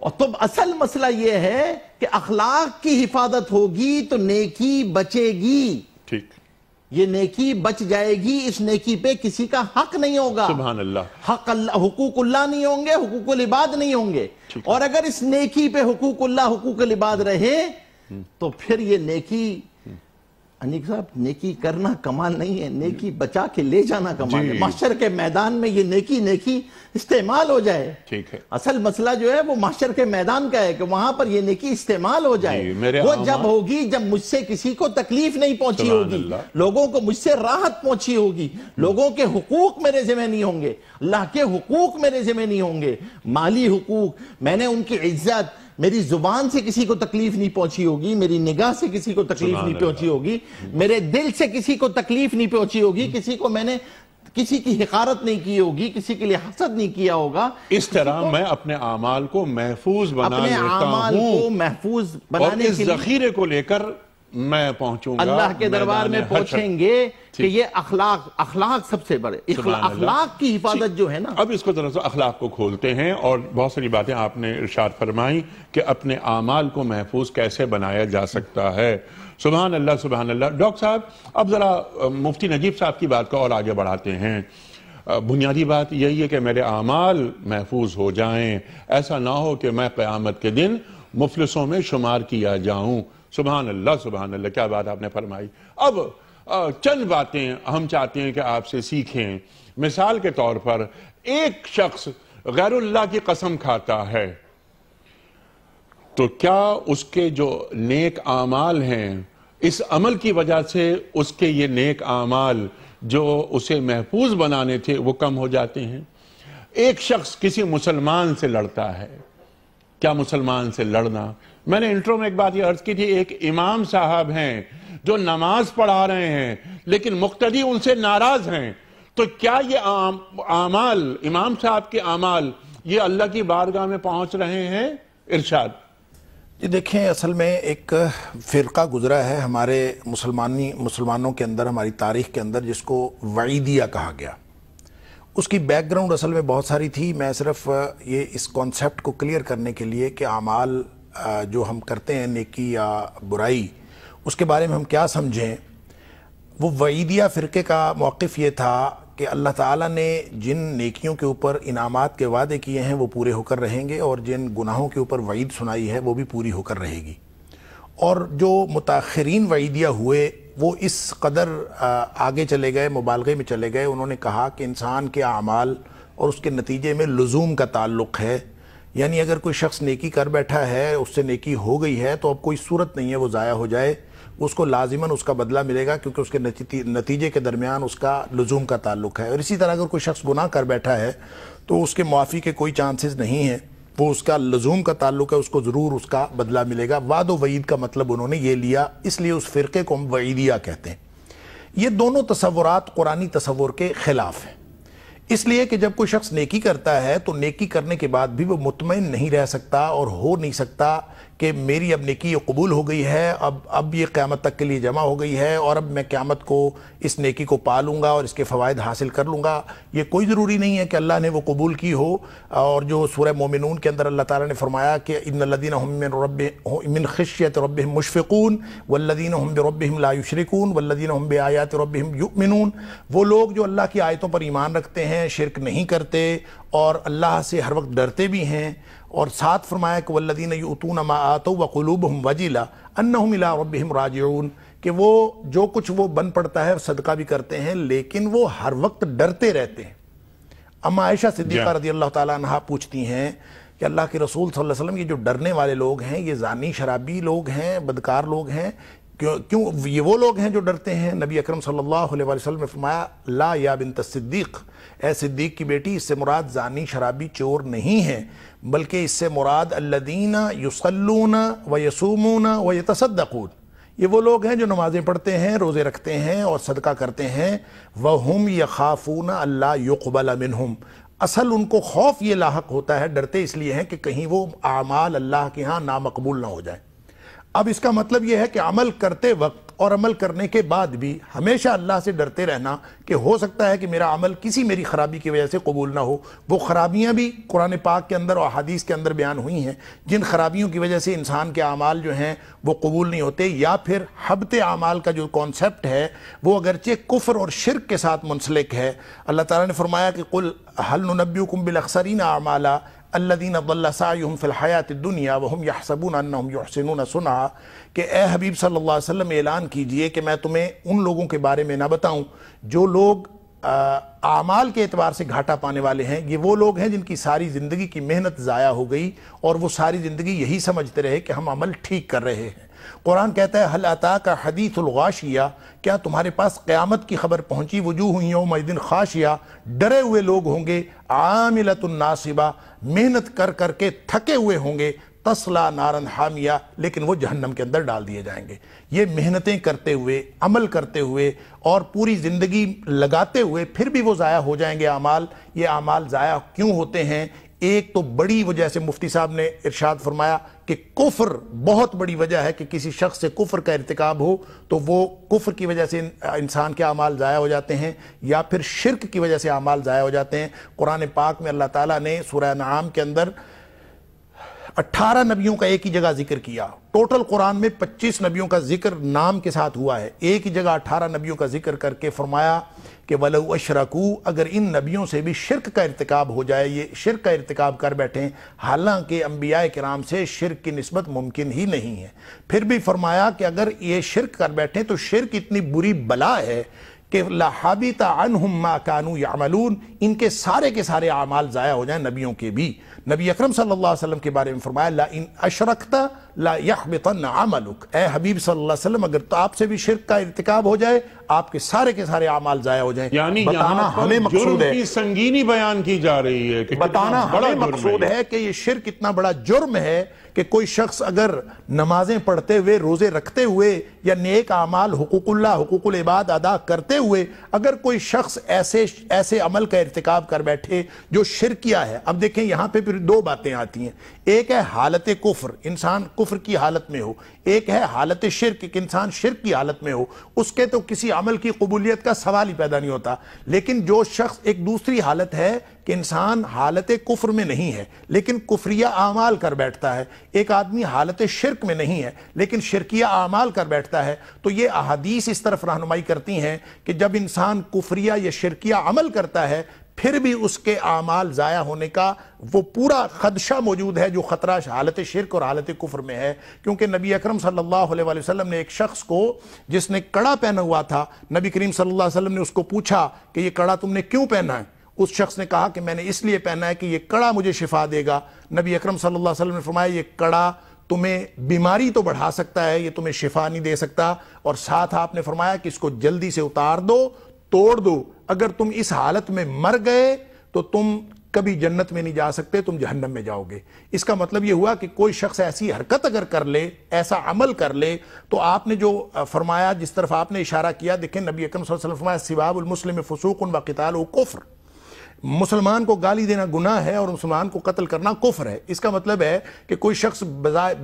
Speaker 4: और तो असल मसला यह है कि अखलाक की हिफाजत होगी तो नेकी बचेगी ये नेकी बच जाएगी इस नेकी पे किसी का हक नहीं होगा सुभान अल्लाह हक अल्लाह हुकूकुल्ला नहीं होंगे हुकूकुल इबाद नहीं होंगे और अगर इस नेकी पे हुकूकुल्ला हुकूकुल इबाद रहे हम्म। तो फिर ये नेकी अनिक साहब नेकी करना कमाल नहीं है नेकी बचा के ले जाना कमाल है माशर के मैदान में ये नेकी नेकी इस्तेमाल हो जाए ठीक है असल मसला जो है वो माशर के मैदान का है कि वहां पर ये नेकी इस्तेमाल हो जाए वो जब होगी जब मुझसे किसी को तकलीफ नहीं पहुंची होगी लोगों को मुझसे राहत पहुंची होगी लोगों के हकूक मेरे जिम्मे नहीं होंगे अल्लाह के हकूक मेरे जिम्मे नहीं होंगे माली हकूक मैंने उनकी इज्जत मेरी जुबान से किसी को तकलीफ नहीं पहुंची होगी मेरी निगाह से किसी को तकलीफ नहीं पहुंची होगी मेरे दिल से किसी को तकलीफ नहीं पहुंची होगी किसी को मैंने किसी की हिकारत नहीं की होगी किसी के लिए हसद नहीं किया होगा इस तरह मैं
Speaker 1: अपने अमाल को महफूज बना लेता हूं
Speaker 4: महफूज बनाने इस जखीरे
Speaker 1: को लेकर मैं पहुंचूंगा अल्लाह के दरबार में पहुंचेंगे
Speaker 4: कि ये अखलाक अखलाक सबसे बड़े अखलाक की हिफाजत जो है
Speaker 1: ना अब इसको जरा सा अखलाक को खोलते हैं और बहुत सारी बातें आपने इरशाद फरमाई कि अपने आमाल को महफूज कैसे बनाया जा सकता है सुबहान अल्लाह सुबहान अल्लाह डॉक्टर साहब अब ज़रा मुफ्ती नजीब साहब की बात को और आगे बढ़ाते हैं बुनियादी बात यही है कि मेरे आमाल महफूज हो जाएं ऐसा ना हो कि मैं क्यामत के दिन मुफलसों में शुमार किया जाऊं सुबह अल्लाह सुबह अल्लाह क्या बात आपने फरमाई अब चंद बातें हम चाहते हैं कि आपसे सीखें मिसाल के तौर पर एक शख्स गैरुल्लाह की कसम खाता है तो क्या उसके जो नेक आमाल हैं इस अमल की वजह से उसके ये नेक आमाल जो उसे महफूज बनाने थे वो कम हो जाते हैं एक शख्स किसी मुसलमान से लड़ता है क्या मुसलमान से लड़ना मैंने इंट्रो में एक बात यह अर्ज की थी एक इमाम साहब हैं जो नमाज पढ़ा रहे हैं लेकिन मुख्तदी उनसे नाराज हैं तो क्या ये आम, आमाल इमाम साहब के आमाल ये अल्लाह की बारगाह में पहुंच रहे
Speaker 3: हैं इरशाद ये देखें असल में एक फ़िरका गुजरा है हमारे मुसलमानी मुसलमानों के अंदर हमारी तारीख के अंदर जिसको वईदिया कहा गया उसकी बैकग्राउंड असल में बहुत सारी थी मैं सिर्फ ये इस कॉन्सेप्ट को क्लियर करने के लिए कि आमाल जो हम करते हैं नेकी या बुराई उसके बारे में हम क्या समझें वो वईदिया फ़िरके का मौक़ ये था कि अल्लाह ताला ने जिन नेकियों के ऊपर इनामात के वादे किए हैं वो पूरे होकर रहेंगे और जिन गुनाहों के ऊपर वईद सुनाई है वो भी पूरी होकर रहेगी और जो मुताखरीन वईदिया हुए वो इस कदर आगे चले गए मुबालगे में चले गए उन्होंने कहा कि इंसान के अमाल और उसके नतीजे में लजूम का ताल्लुक़ है यानी अगर कोई शख्स नेकी कर बैठा है उससे नेकी हो गई है तो अब कोई सूरत नहीं है वो ज़ाया हो जाए उसको लाजिमन उसका बदला मिलेगा क्योंकि उसके नतीजे के दरमियान उसका लजूम का ताल्लुक है और इसी तरह अगर कोई शख्स गुनाह कर बैठा है तो उसके मुआफ़ी के कोई चांसेस नहीं हैं वो उसका लजूम का ताल्लुक है उसको ज़रूर उसका बदला मिलेगा वाद वईद का मतलब उन्होंने ये लिया इसलिए उस फ़िरके को हम वईदिया कहते हैं ये दोनों तस्वुरात कुरानी तस्वुर के ख़िलाफ़ हैं इसलिए कि जब कोई शख्स नेकी करता है तो नेकी करने के बाद भी वो मुतमिन नहीं रह सकता और हो नहीं सकता कि मेरी अब नेकी ये कबूल हो गई है अब अब ये क़्यामत तक के लिए जमा हो गई है और अब मैं क़्यामत को इस नेकी को पा लूँगा और इसके फ़वाद हासिल कर लूँगा ये कोई ज़रूरी नहीं है कि अल्लाह ने वो कबूल की हो और जो सूर्य मोमिनून के अंदर अल्लाह ताला ने फरमाया कि इन लदीन रब मिन खशियत रब मुशफ़ून वल्लदीन हमब रब लायुशरिकून वल्लदीन हमब आयात रब युमिनून वो लोग जो अल्लाह की आयतों पर ईमान रखते हैं शिरक नहीं करते और अल्लाह से हर वक्त डरते भी हैं और साथ फरमाया कि वल्लिन यूतून मा आतो वक़लूब हम वजीला अन्नहुम इला रब्बिहिम राजिऊन कि वो जो कुछ वो बन पड़ता है सदका भी करते हैं लेकिन वो हर वक्त डरते रहते हैं अम्मा आयशा सिद्दीक़ा रजी अल्लाह तहा पूछती हैं कि अल्लाह के रसूल सल्लल्लाहु अलैहि वसल्लम ये जो डरने वाले लोग हैं ये जानी शराबी लोग हैं बदकार लोग हैं क्यों क्यों ये वो लोग हैं जो डरते हैं नबी अकरम सल्लल्लाहु अलैहि वसल्लम ने फरमाया ला या बिन तस्द्दीक ए सिद्दीक की बेटी इससे मुराद जानी शराबी चोर नहीं है बल्कि इससे मुराद अल्लदीना युसलून व यसूमूना व यतसदकून ये वो लोग हैं जो नमाज़ें पढ़ते हैं रोज़े रखते हैं और सदका करते हैं व हम खाफून अल्लाह युकबल हम असल उनको खौफ ये लाक होता है डरते इसलिए हैं कि कहीं वो आमाल अल्लाह के यहाँ नामकबूल ना हो जाए अब इसका मतलब यह है कि अमल करते वक्त और अमल करने के बाद भी हमेशा अल्लाह से डरते रहना कि हो सकता है कि मेरा अमल किसी मेरी ख़राबी की वजह से कबूल ना हो वो ख़राबियाँ भी कुरान पाक के अंदर और हदीस के अंदर बयान हुई हैं जिन खराबियों की वजह से इंसान के अमाल जो हैं वो कबूल नहीं होते या फिर हबत अमाल का जो कॉन्सेप्ट है वो अगरचे कुफर और शिरक के साथ मुंसलिक है अल्लाह ताली ने फरमाया कि कुल हल नबी कुम अक्सरीन अमाला अल्लदीन अब्दुल्लाम फ़िलहयात दुनिया वहम यासबून यहसनून सुना कि ए हबीब सल्लल्लाहु अलैहि वसल्लम ऐलान कीजिए कि मैं तुम्हें उन लोगों के बारे में ना बताऊं जो लोग आमाल के एतबार से घाटा पाने वाले हैं ये वो लोग हैं जिनकी सारी ज़िंदगी की मेहनत ज़ाया हो गई और वो सारी ज़िंदगी यही समझते रहे कि हम अमल ठीक कर रहे हैं कुरान कहता है हल अता का हदीसगाशिया क्या तुम्हारे पास क़्यामत की खबर पहुंची वजूह योम दिन खाशिया डरे हुए लोग होंगे आमिलतुलनासिबा मेहनत कर करके थके हुए होंगे तसला नारन हामिया लेकिन वो जहन्नम के अंदर डाल दिए जाएंगे ये मेहनतें करते हुए अमल करते हुए और पूरी ज़िंदगी लगाते हुए फिर भी वो ज़ाया हो जाएंगे अमाल ये अमाल ज़ाया क्यों होते हैं एक तो बड़ी वजह से मुफ्ती साहब ने इरशाद फरमाया कि कुफर बहुत बड़ी वजह है कि किसी शख्स से कुफर का irतकब हो तो वो कुफर की वजह से इंसान के अमाल ज़ाया हो जाते हैं या फिर शिरक की वजह से अमाल ज़ाया हो जाते हैं कुरान पाक में अल्लाह ताला ने सूर्य नाम के अंदर अट्ठारह नबियों का एक ही जगह जिक्र किया टोटल कुरान में पच्चीस नबियों का जिक्र नाम के साथ हुआ है एक ही जगह अट्ठारह नबियों का जिक्र करके फरमाया कि वलू अशरकू अगर इन नबियों से भी शिरक का इरतकब हो जाए ये शिरक का इरतकब कर बैठें हालांकि अम्बिया कराम से शिरक की नस्बत मुमकिन ही नहीं है फिर भी फरमाया कि अगर ये शिरक कर बैठें तो शिरक इतनी बुरी बला है कि लाहाबिता अनहुम कानू यामलून इनके सारे के सारे अमाल ज़ाया हो जाए नबियों के भी नबी अकरम सल्लल्लाहु के बारे में फरमाया ला इन अशरकता ला यहबितन अमलुक ए हबीब सल्लल्लाहु अगर तो आपसे भी शिरक का इरतिकाब हो जाए आपके सारे के सारे अमाल जाया हो जाए बताना हमें मकसूद है
Speaker 1: संगीनी बयान की जा रही है कि बताना हमें मकसूद है
Speaker 3: कि ये शिर कितना बड़ा जुर्म है कि कोई शख्स अगर नमाजें पढ़ते हुए रोजे रखते हुए या नेक अमाल हकूकुल्ला हकूकुल इबाद अदा करते हुए अगर कोई शख्स ऐसे ऐसे अमल का इरतिकाब कर बैठे जो किया है अब देखें यहाँ पे फिर फिर दो बातें आती हैं एक है हालत कुफ्र इंसान कुफ्र की हालत में हो एक है हालत शिरक कि इंसान शिरक की हालत में हो उसके तो किसी अमल की कबूलियत का सवाल ही पैदा नहीं होता लेकिन जो शख्स एक दूसरी हालत है कि इंसान हालत कुफ्र में नहीं है लेकिन कुफरिया आमाल कर बैठता है एक आदमी हालत शिरक में नहीं है लेकिन शिरकिया आमाल कर बैठता है तो ये अहादीस इस तरफ रहनुमाई करती हैं कि जब इंसान कुफरिया या शिरकिया अमल करता है फिर भी उसके आमाल ज़ाया होने का वो पूरा खदशा मौजूद है जो ख़तरा हालत शिरक और हालत कुफर में है क्योंकि नबी अकरम सल्लल्लाहु अलैहि वसल्लम ने एक शख्स को जिसने कड़ा पहना हुआ था नबी करीम सल्लल्लाहु अलैहि वसल्लम ने उसको पूछा कि ये कड़ा तुमने क्यों पहना है उस शख्स ने कहा कि मैंने इसलिए पहना है कि ये कड़ा मुझे शिफा देगा नबी अकरम सल्लल्लाहु अलैहि वसल्लम ने फरमाया ये कड़ा तुम्हें बीमारी तो बढ़ा सकता है ये तुम्हें शिफा नहीं दे सकता और साथ आपने फरमाया कि इसको जल्दी से उतार दो तोड़ दो अगर तुम इस हालत में मर गए तो तुम कभी जन्नत में नहीं जा सकते तुम जहन्नम में जाओगे इसका मतलब यह हुआ कि कोई शख्स ऐसी हरकत अगर कर ले ऐसा अमल कर ले तो आपने जो फरमाया जिस तरफ आपने इशारा किया देखें नबी अकरम सल्लल्लाहु अलैहि वसल्लम फरमाया सिवाबुल मुस्लिम फसूक व किताल कुफ्र मुसलमान को गाली देना गुना है और मुसलमान को कत्ल करना कुफर है इसका मतलब है कि कोई शख्स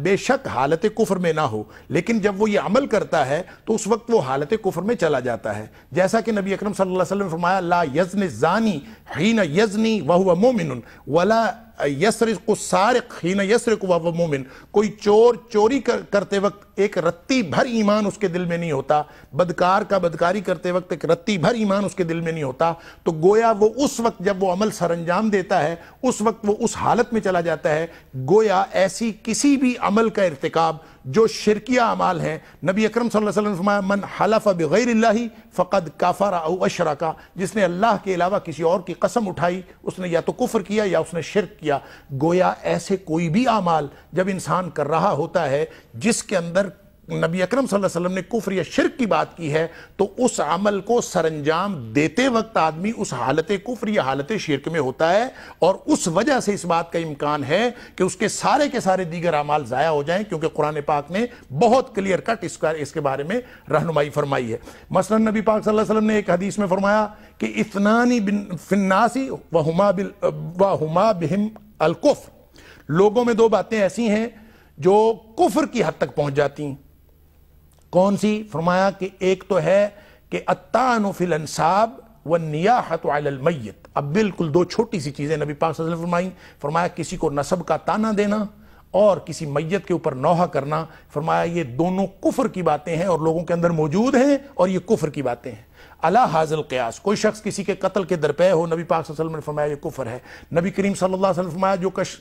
Speaker 3: बेशक हालत कुफर में ना हो लेकिन जब वो ये अमल करता है तो उस वक्त वो हालत कुफर में चला जाता है जैसा कि नबी अकरम सल्लल्लाहु अलैहि वसल्लम ने फरमाया ला यजन जानी हीन यजनी वह मोमिन वला यसरिक सारक ही न वह मोमिन कोई चोर चोरी कर, करते वक्त एक रत्ती भर ईमान उसके दिल में नहीं होता बदकार का बदकारी करते वक्त एक रत्ती भर ईमान उसके दिल में नहीं होता तो गोया वो उस वक्त जब वो अमल सरंजाम देता है उस वक्त वो उस हालत में चला जाता है गोया ऐसी किसी भी अमल का इरतकाब जो शिरकिया अमाल हैं नबी अकरम सल्लल्लाहु अलैहि मन हलफ बग़ैर फ़कद काफर अशरा का जिसने अल्लाह के अलावा किसी और की कसम उठाई उसने या तो कुफर किया या उसने शिरक किया गोया ऐसे कोई भी अमाल जब इंसान कर रहा होता है जिसके अंदर नबी अकरम वसल्लम ने कुफर या शिरक की बात की है तो उस अमल को सरंजाम देते वक्त आदमी उस हालत कुफर या हालत शिरक में होता है और उस वजह से इस बात का इम्कान है कि उसके सारे के सारे दीगर अमाल ज़ाया हो जाएं क्योंकि कुरान पाक ने बहुत क्लियर कट इसका इसके बारे में रहनुमाई फरमाई है मसला नबी पाक वसल्लम ने एक हदीस में फरमाया कि इतनानी बिन फिन्नासी व हुमा बिल व हुमा बिहम अलकुफ़ लोगों में दो बातें ऐसी हैं जो कुफर की हद तक पहुंच जाती हैं कौन सी फरमाया कि एक तो है कि अत्तानफिल व नियाहत अलमैत अब बिल्कुल दो छोटी सी चीज़ें नबी पाक फरमाई फरमाया किसी को नसब का ताना देना और किसी मैत के ऊपर नौहा करना फरमाया ये दोनों कुफर की बातें हैं और लोगों के अंदर मौजूद हैं और ये कुफर की बातें हैं अला हाजल क्यास कोई शख्स किसी के कत्ल के दरपे हो नबी पाक वसलम ने फरमाया कुफर है नबी करीम सल्लल्लाहु अलैहि वसल्लम फरमाया जो कश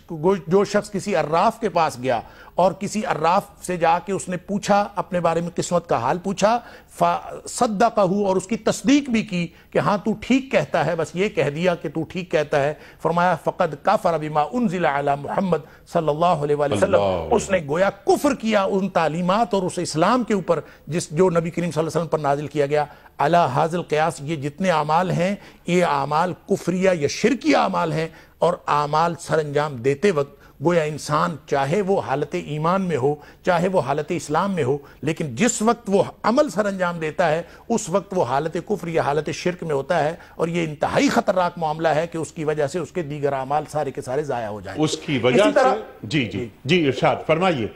Speaker 3: जो शख्स किसी अर्राफ के पास गया और किसी अर्राफ से जाके उसने पूछा अपने बारे में किस्मत का हाल पूछा सद्दा का हूँ और उसकी तस्दीक भी की कि हाँ तू ठीक कहता है बस ये कह दिया कि तू ठीक कहता है फरमाया फ़कद का फ़रबिमा उन ज़िला मोहम्मद सल्ला वसलम उसने गोया कुफर किया उन तालीमत और उस इस्लाम के ऊपर जिस जो नबी करीम वसल्लम पर नाजिल किया गया अला हाजल क़यास ये जितने अमाल हैं ये अमाल कुफरिया या शिरकी अमाल हैं और अमाल सर अंजाम देते वक्त गोया इंसान चाहे वो हालत ईमान में हो चाहे वो हालत इस्लाम में हो लेकिन जिस वक्त वो अमल सर अंजाम देता है उस वक्त वो हालत कुफ्र या हालत शिरक में होता है और ये इंतहाई खतरनाक मामला है कि उसकी वजह से उसके दीगर अमाल सारे के सारे ज़ाया हो जाए
Speaker 1: उसकी वजह से जी जी
Speaker 3: जी इर्शाद फरमाइए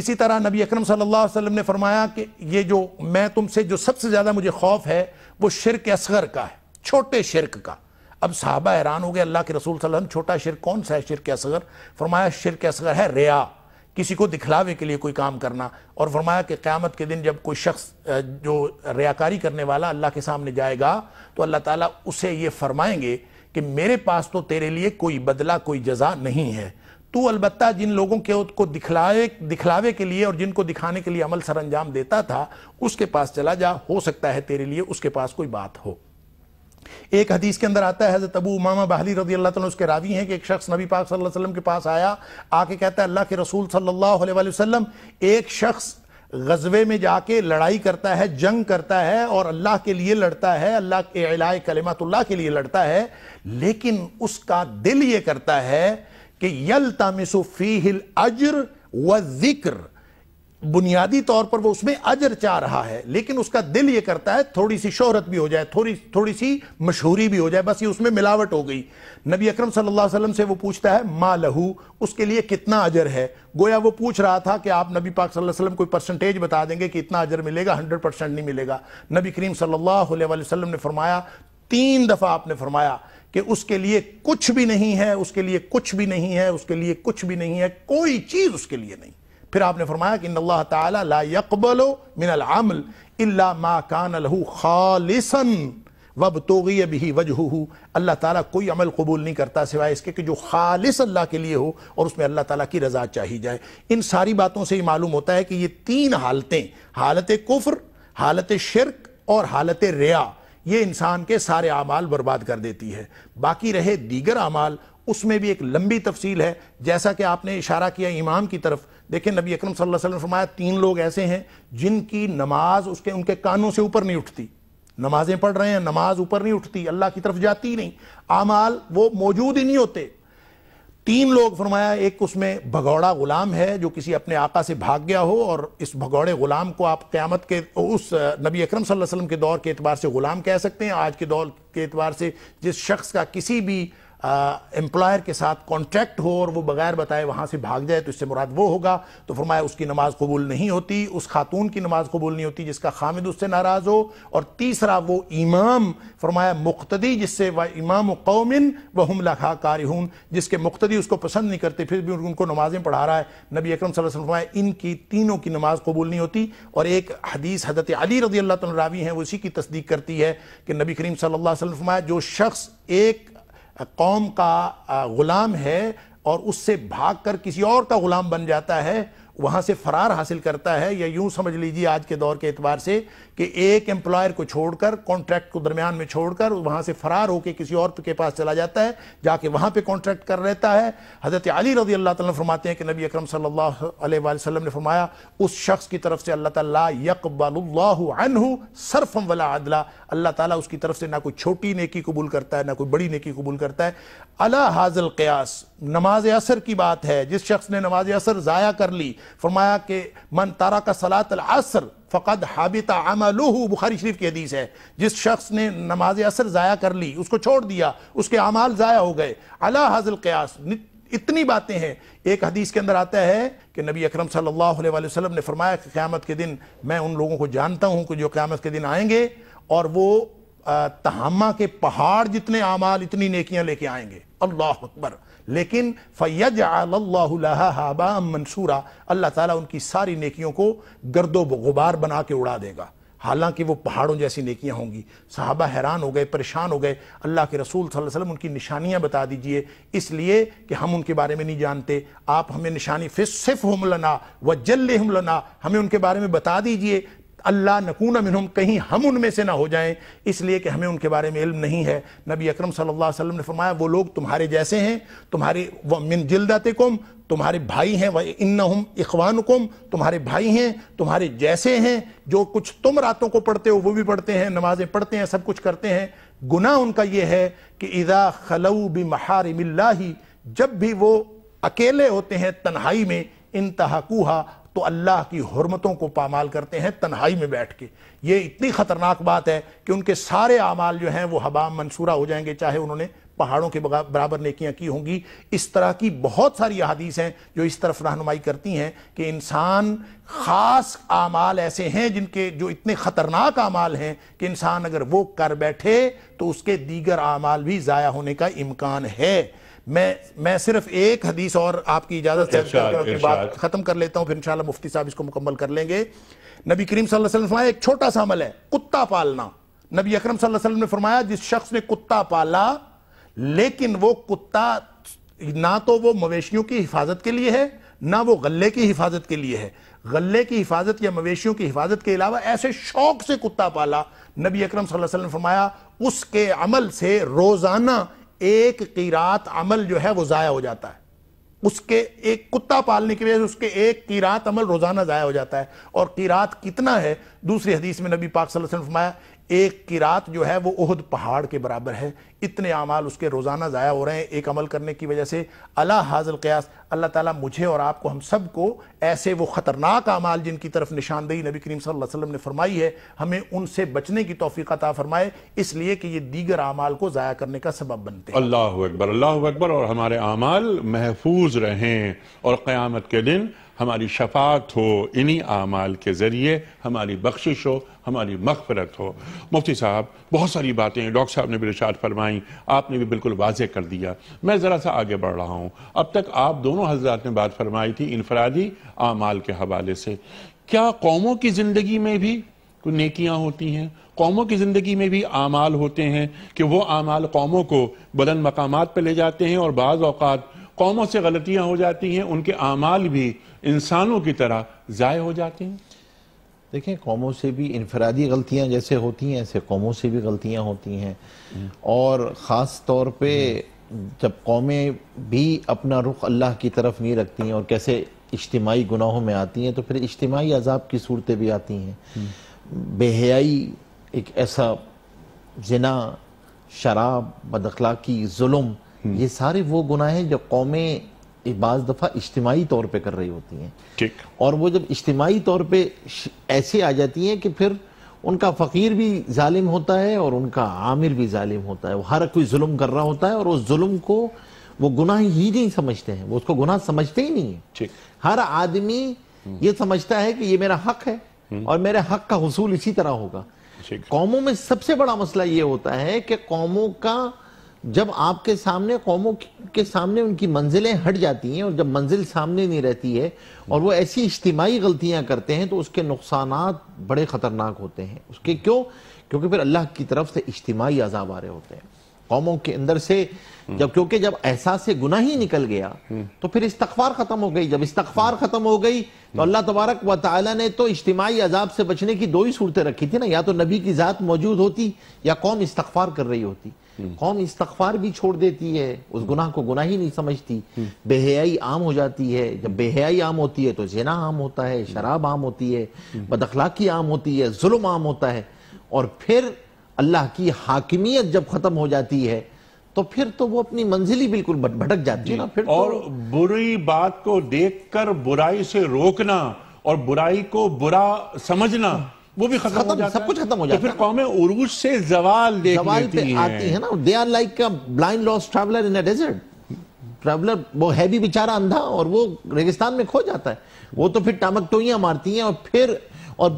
Speaker 3: इसी तरह नबी अकरम सल्लल्लाहु अलैहि वसल्लम ने फरमाया कि ये जो मैं तुमसे जो सबसे ज़्यादा मुझे खौफ है वो शिरक असगर का है छोटे शिरक का अब साहबा हैरान हो गए अल्लाह के रसूल सल्लल्लाहु अलैहि वसल्लम छोटा शिरक कौन सा है शिरक असगर फरमाया शिरक असगर है रिया किसी को दिखलावे के लिए कोई काम करना और फरमाया कि क़्यामत के दिन जब कोई शख्स जो रियाकारी करने वाला अल्लाह के सामने जाएगा तो अल्लाह ताला उसे ये फरमाएंगे कि मेरे पास तो तेरे लिए कोई बदला कोई जजा नहीं है तू अलबत्ता जिन लोगों के को दिखलाए दिखलावे के लिए और जिनको दिखाने के लिए अमल सर अंजाम देता था उसके पास चला जा हो सकता है तेरे लिए उसके पास कोई बात हो एक हदीस के अंदर आता है हजरत अबू उमामा बहली रजी अल्लाह तला उसके रावी हैं कि एक शख्स नबी पाक सल्लल्लाहु अलैहि वसल्लम के पास आया आके कहता है अल्लाह के रसूल सल्लल्लाहु अलैहि वसल्लम एक शख्स गजबे में जाके लड़ाई करता है जंग करता है और अल्लाह के लिए लड़ता है अल्लाह के अला कलमतुल्ला के लिए लड़ता है लेकिन उसका दिल ये करता है कि यल तामिसु फीहिल अजर व जिक्र बुनियादी तौर पर वो उसमें अजर चाह रहा है लेकिन उसका दिल ये करता है थोड़ी सी शोहरत भी हो जाए थोड़ी थोड़ी सी मशहूरी भी हो जाए बस ये उसमें मिलावट हो गई नबी अकरम सल्लल्लाहु अलैहि वसल्लम से वो पूछता है मा लहू उसके लिए कितना अजर है गोया वो पूछ रहा था कि आप नबी पाक सल्लल्लाहु अलैहि वसल्लम कोई परसेंटेज बता देंगे कि इतना अजर मिलेगा हंड्रेड परसेंट नहीं मिलेगा नबी करीम सल्लल्लाहु अलैहि वसल्लम ने फरमाया तीन दफा आपने फरमाया कि उसके लिए कुछ भी नहीं है उसके लिए कुछ भी नहीं है उसके लिए कुछ भी नहीं है कोई चीज उसके लिए नहीं फिर आपने फरमाया कि अल्लाह ताला ला यकबलो मिनल अमल इल्ला मा कान लहू खालिसन वब तोगी भी वजह अल्लाह ताला कोई अमल कबूल नहीं करता सिवाय इसके कि जो खालिस अल्लाह के लिए हो और उसमें अल्लाह ताला की रजा चाहिए जाए इन सारी बातों से ही मालूम होता है कि ये तीन हालतें हालत कुफ्र हालत शिरक और हालत रिया ये इंसान के सारे अमाल बर्बाद कर देती है बाकी रहे दीगर अमाल उसमें भी एक लंबी तफसील है जैसा कि आपने इशारा किया इमाम की तरफ देखें नबी अकरम सल्लल्लाहु अलैहि वसल्लम ने फरमाया तीन लोग ऐसे हैं जिनकी नमाज उसके उनके कानों से ऊपर नहीं उठती नमाजें पढ़ रहे हैं नमाज ऊपर नहीं उठती अल्लाह की तरफ जाती ही नहीं आमाल वो मौजूद ही नहीं होते तीन लोग फरमाया एक उसमें भगौड़ा गुलाम है जो किसी अपने आका से भाग गया हो और इस भगौड़े गुलाम को आप क़्यामत के उस नबी अकरम सल्लल्लाहु अलैहि वसल्लम के दौर के एतबार से गुलाम कह सकते हैं आज के दौर के एतबार से जिस शख्स का किसी भी एम्प्लॉयर के साथ कॉन्ट्रैक्ट हो और वो बगैर बताए वहाँ से भाग जाए तो इससे मुराद वो होगा तो फरमाया उसकी नमाज कबूल नहीं होती उस खातून की नमाज कबूल नहीं होती जिसका खामिद उससे नाराज़ हो और तीसरा वो इमाम फरमाया मुख्तदी जिससे वह इमाम कौमिन व हम लखा कारिहून जिसके मुख्तदी उसको पसंद नहीं करते फिर भी उनको नमाजें पढ़ा रहा है नबी अक्रम फरमाया इनकी तीनों की नमाज कबूल नहीं होती और एक हदीस हजरत अली रजी अल्लाह रावी हैं वो इसी की तस्दीक करती है कि नबी करीम सल्ला फरमाया जो शख्स एक कौम का गुलाम है और उससे भाग कर किसी और का गुलाम बन जाता है वहाँ से फरार हासिल करता है या यूँ समझ लीजिए आज के दौर के एतबार से कि एक एम्प्लॉयर को छोड़कर कॉन्ट्रैक्ट को दरमियान में छोड़कर वहाँ से फरार होकर किसी और के पास चला जाता है जाके वहाँ पे कॉन्ट्रैक्ट कर रहता है हज़रत अली रजी अल्लाह ताला फरमाते हैं कि नबी अक्रम सल्लाम ने फरमाया उस शख्स की तरफ से अल्लाह तला यकबालु सरफम वला अदला अल्लाह ताली उसकी तरफ से ना कोई छोटी नेकी कबूल करता है ना कोई बड़ी नेकी कबूल करता है अला हाजल क्यास नमाज असर की बात है जिस शख्स ने नमाज असर ज़ाया कर ली फरमाया कि मन तारा का सलात असर फ़कत हाबिता अमलूह बुखारी शरीफ की हदीस है जिस शख्स ने नमाज असर ज़ाया कर ली उसको छोड़ दिया उसके अमाल ज़ाया हो गए अला हाजल क्यास इतनी बातें हैं एक हदीस के अंदर आता है कि नबी अकरम सल्लल्लाहु अलैहि वसल्लम ने फरमाया कि क़्यामत के दिन मैं उन लोगों को जानता हूँ कि जो क़्यामत के दिन आएंगे और वो तहामा के पहाड़ जितने आमाल इतनी नकियाँ लेके आएंगे अल्लाह अकबर लेकिन फ़ैज आल्लाबा मंसूरा अल्लाह ताला उनकी सारी नेकियों को गर्दो गुबार बना के उड़ा देगा हालांकि वो पहाड़ों जैसी नेकियां होंगी साहबा हैरान हो गए परेशान हो गए अल्लाह के रसूल सल्लल्लाहु अलैहि वसल्लम उनकी निशानियां बता दीजिए इसलिए कि हम उनके बारे में नहीं जानते आप हमें निशानी फिर सिर्फ हम लना व जल्ले हम लना हमें उनके बारे में बता दीजिए अल्लाह नकून मिनहम कहीं हम उनमें से ना हो जाएं इसलिए कि हमें उनके बारे में इल्म नहीं है नबी अकरम सल्लल्लाहु अलैहि वसल्लम ने फरमाया वो लोग तुम्हारे जैसे हैं तुम्हारे व मिन जिलदात कुम तुम्हारे भाई हैं वह इन हम इखवान कुम तुम्हारे भाई हैं तुम्हारे जैसे हैं जो कुछ तुम रातों को पढ़ते हो वो भी पढ़ते हैं नमाज़ें पढ़ते हैं सब कुछ करते हैं गुना उनका यह है कि इजा खलऊ बि महारिमिल्ला जब भी वो अकेले होते हैं तन्हाई में इंतहाकूहा तो अल्लाह की हरमतों को पामाल करते हैं तन्हाई में बैठ के ये इतनी ख़तरनाक बात है कि उनके सारे अमाल जो हैं वो हवा मंसूरा हो जाएंगे चाहे उन्होंने पहाड़ों के बराबर नेकियां की होंगी इस तरह की बहुत सारी अहादीस हैं जो इस तरफ रहनुमाई करती हैं कि इंसान ख़ास आमाल ऐसे हैं जिनके जो इतने ख़तरनाक आमाल हैं कि इंसान अगर वो कर बैठे तो उसके दीगर आमाल भी ज़ाया होने का इम्कान है मैं मैं सिर्फ एक हदीस और आपकी इजाजत से बात खत्म कर लेता हूं फिर इंशाल्लाह मुफ्ती साहब इसको मुकम्मल कर लेंगे नबी करीम सल्लल्लाहु अलैहि वसल्लम फरमाया एक छोटा सा अमल है कुत्ता पालना नबी अकरम सल्लल्लाहु अलैहि वसल्लम ने फरमाया जिस शख्स ने कुत्ता पाला लेकिन वो कुत्ता ना तो वो मवेशियों की हिफाजत के लिए है ना वो गले की हिफाजत के लिए है गले की हिफाजत या मवेशियों की हिफाजत के अलावा ऐसे शौक से कुत्ता पाला नबी अकरम सल्लल्लाहु अलैहि वसल्लम ने फरमाया उसके अमल से रोजाना एक किरात अमल जो है वो ज़ाया हो जाता है उसके एक कुत्ता पालने की वजह से उसके एक किरात अमल रोज़ाना ज़ाया हो जाता है और किरात कितना है दूसरी हदीस में नबी पाक सल्लल्लाहु अलैहि वसल्लम फरमाया एक किरात जो है वो उहद पहाड़ के बराबर है इतने अमाल उसके रोज़ाना ज़ाया हो रहे हैं एक अमल करने की वजह से अला हाजल क्यास अल्लाह ताला मुझे और आपको हम सब को ऐसे वो ख़तरनाक अमाल जिनकी तरफ निशानदेही नबी करीम सल्लल्लाहु अलैहि वसल्लम ने फरमाई है हमें उनसे बचने की तोफ़ी अता फरमाए इसलिए कि ये दीगर अमाल को ज़ाया करने का सबब बनते
Speaker 1: हैं अल्लाह अकबर अल्लाह अकबर और हमारे अमाल महफूज रहें और क़्यामत के दिन हमारी शफात हो इन्हीं आमाल के ज़रिए हमारी बख्शिश हो हमारी मगफरत हो मुफ्ती साहब बहुत सारी बातें डॉक्टर साहब ने भी रिशात फरमाई आपने भी बिल्कुल वाजे कर दिया मैं ज़रा सा आगे बढ़ रहा हूँ अब तक आप दोनों हजरात ने बात फरमाई थी इनफरादी आमाल के हवाले से क्या कौमों की ज़िंदगी में भी कोई नेकियाँ होती हैं कौमों की ज़िंदगी में भी आमाल होते हैं कि वो आमाल कौमों को बुलंद मकाम पर ले जाते हैं और बाज़ अवत कौमों से गलतियाँ हो जाती हैं उनके आमाल भी इंसानों की तरह ज़ाय
Speaker 4: हो जाती हैं देखें कौमों से भी इनफरादी गलतियां जैसे होती हैं ऐसे कौमों से भी गलतियां होती हैं हम्म। और ख़ास तौर पर हम्म। जब कौमें भी अपना रुख अल्लाह की तरफ नहीं रखती हैं और कैसे इज्तमाही गुनाहों में आती हैं तो फिर इज्तमाही अजाब की सूरतें भी आती हैं हम्म। बेहयाई एक ऐसा जना शराब बदखलाकी जुल्म ये सारे वो गुनाह हैं जो कौमें बाज़ दफ़ा इज्तमाही तौर पर कर रही होती हैं ठीक और वो जब इज्तमाही तौर पर ऐसे आ जाती हैं कि फिर उनका फ़कीर भी ालिम होता है और उनका आमिर भी ालिम होता है वो हर कोई जुल्म कर रहा होता है और उस जुल्म को वो गुनाह ही नहीं समझते हैं वो उसको गुनाह समझते ही नहीं है ठीक हर आदमी हम्म। ये समझता है कि ये मेरा हक है हम्म। और मेरे हक का हसूल इसी तरह होगा कौमों में सबसे बड़ा मसला ये होता है कि कौमों का जब आपके सामने कौमों के सामने उनकी मंजिलें हट जाती हैं और जब मंजिल सामने नहीं रहती है और वो ऐसी इज्तिमाही गलतियां करते हैं तो उसके नुकसान बड़े ख़तरनाक होते हैं उसके क्यों क्योंकि फिर अल्लाह की तरफ से इज्तिमाही अजाब आ रहे होते हैं कौमों के अंदर से हम्म। जब क्योंकि जब एहसास से गुना ही निकल गया हम्म। तो फिर इस्तफार खत्म हो गई जब इस्तफार खत्म हो गई तो हम्म। अल्लाह तबारक व ताली ने तो इज्तमाही अजाब से बचने की दो ही सूरतें रखी थी ना या तो नबी की ज़ात मौजूद होती या कौम इस्तफार कर रही होती हम्म। कौम इस्तफार भी छोड़ देती है उस गुनाह को गुनाह ही नहीं समझती हम्म। बेहयाई आम हो जाती है जब बेहयाई आम होती है तो जेना आम होता है हम्म। शराब आम होती है बदखलाकी आम होती है जुल्म आम होता है और फिर अल्लाह की हाकिमियत जब खत्म हो जाती है तो फिर तो वो अपनी मंजिल ही बिल्कुल भटक जाती है ना फिर तो और तो... बुरी बात को देखकर
Speaker 1: बुराई से रोकना और बुराई को बुरा समझना वो भी खत्म हो
Speaker 4: जाता सब कुछ खत्म हो तो जाता है फिर कौमें उरूज से जवाल जवाल पे आती है ना they are like a blind lost traveller in a desert traveller वो है भी बेचारा अंधा और वो रेगिस्तान में खो जाता है वो तो फिर टामक टोइयाँ मारती हैं और फिर और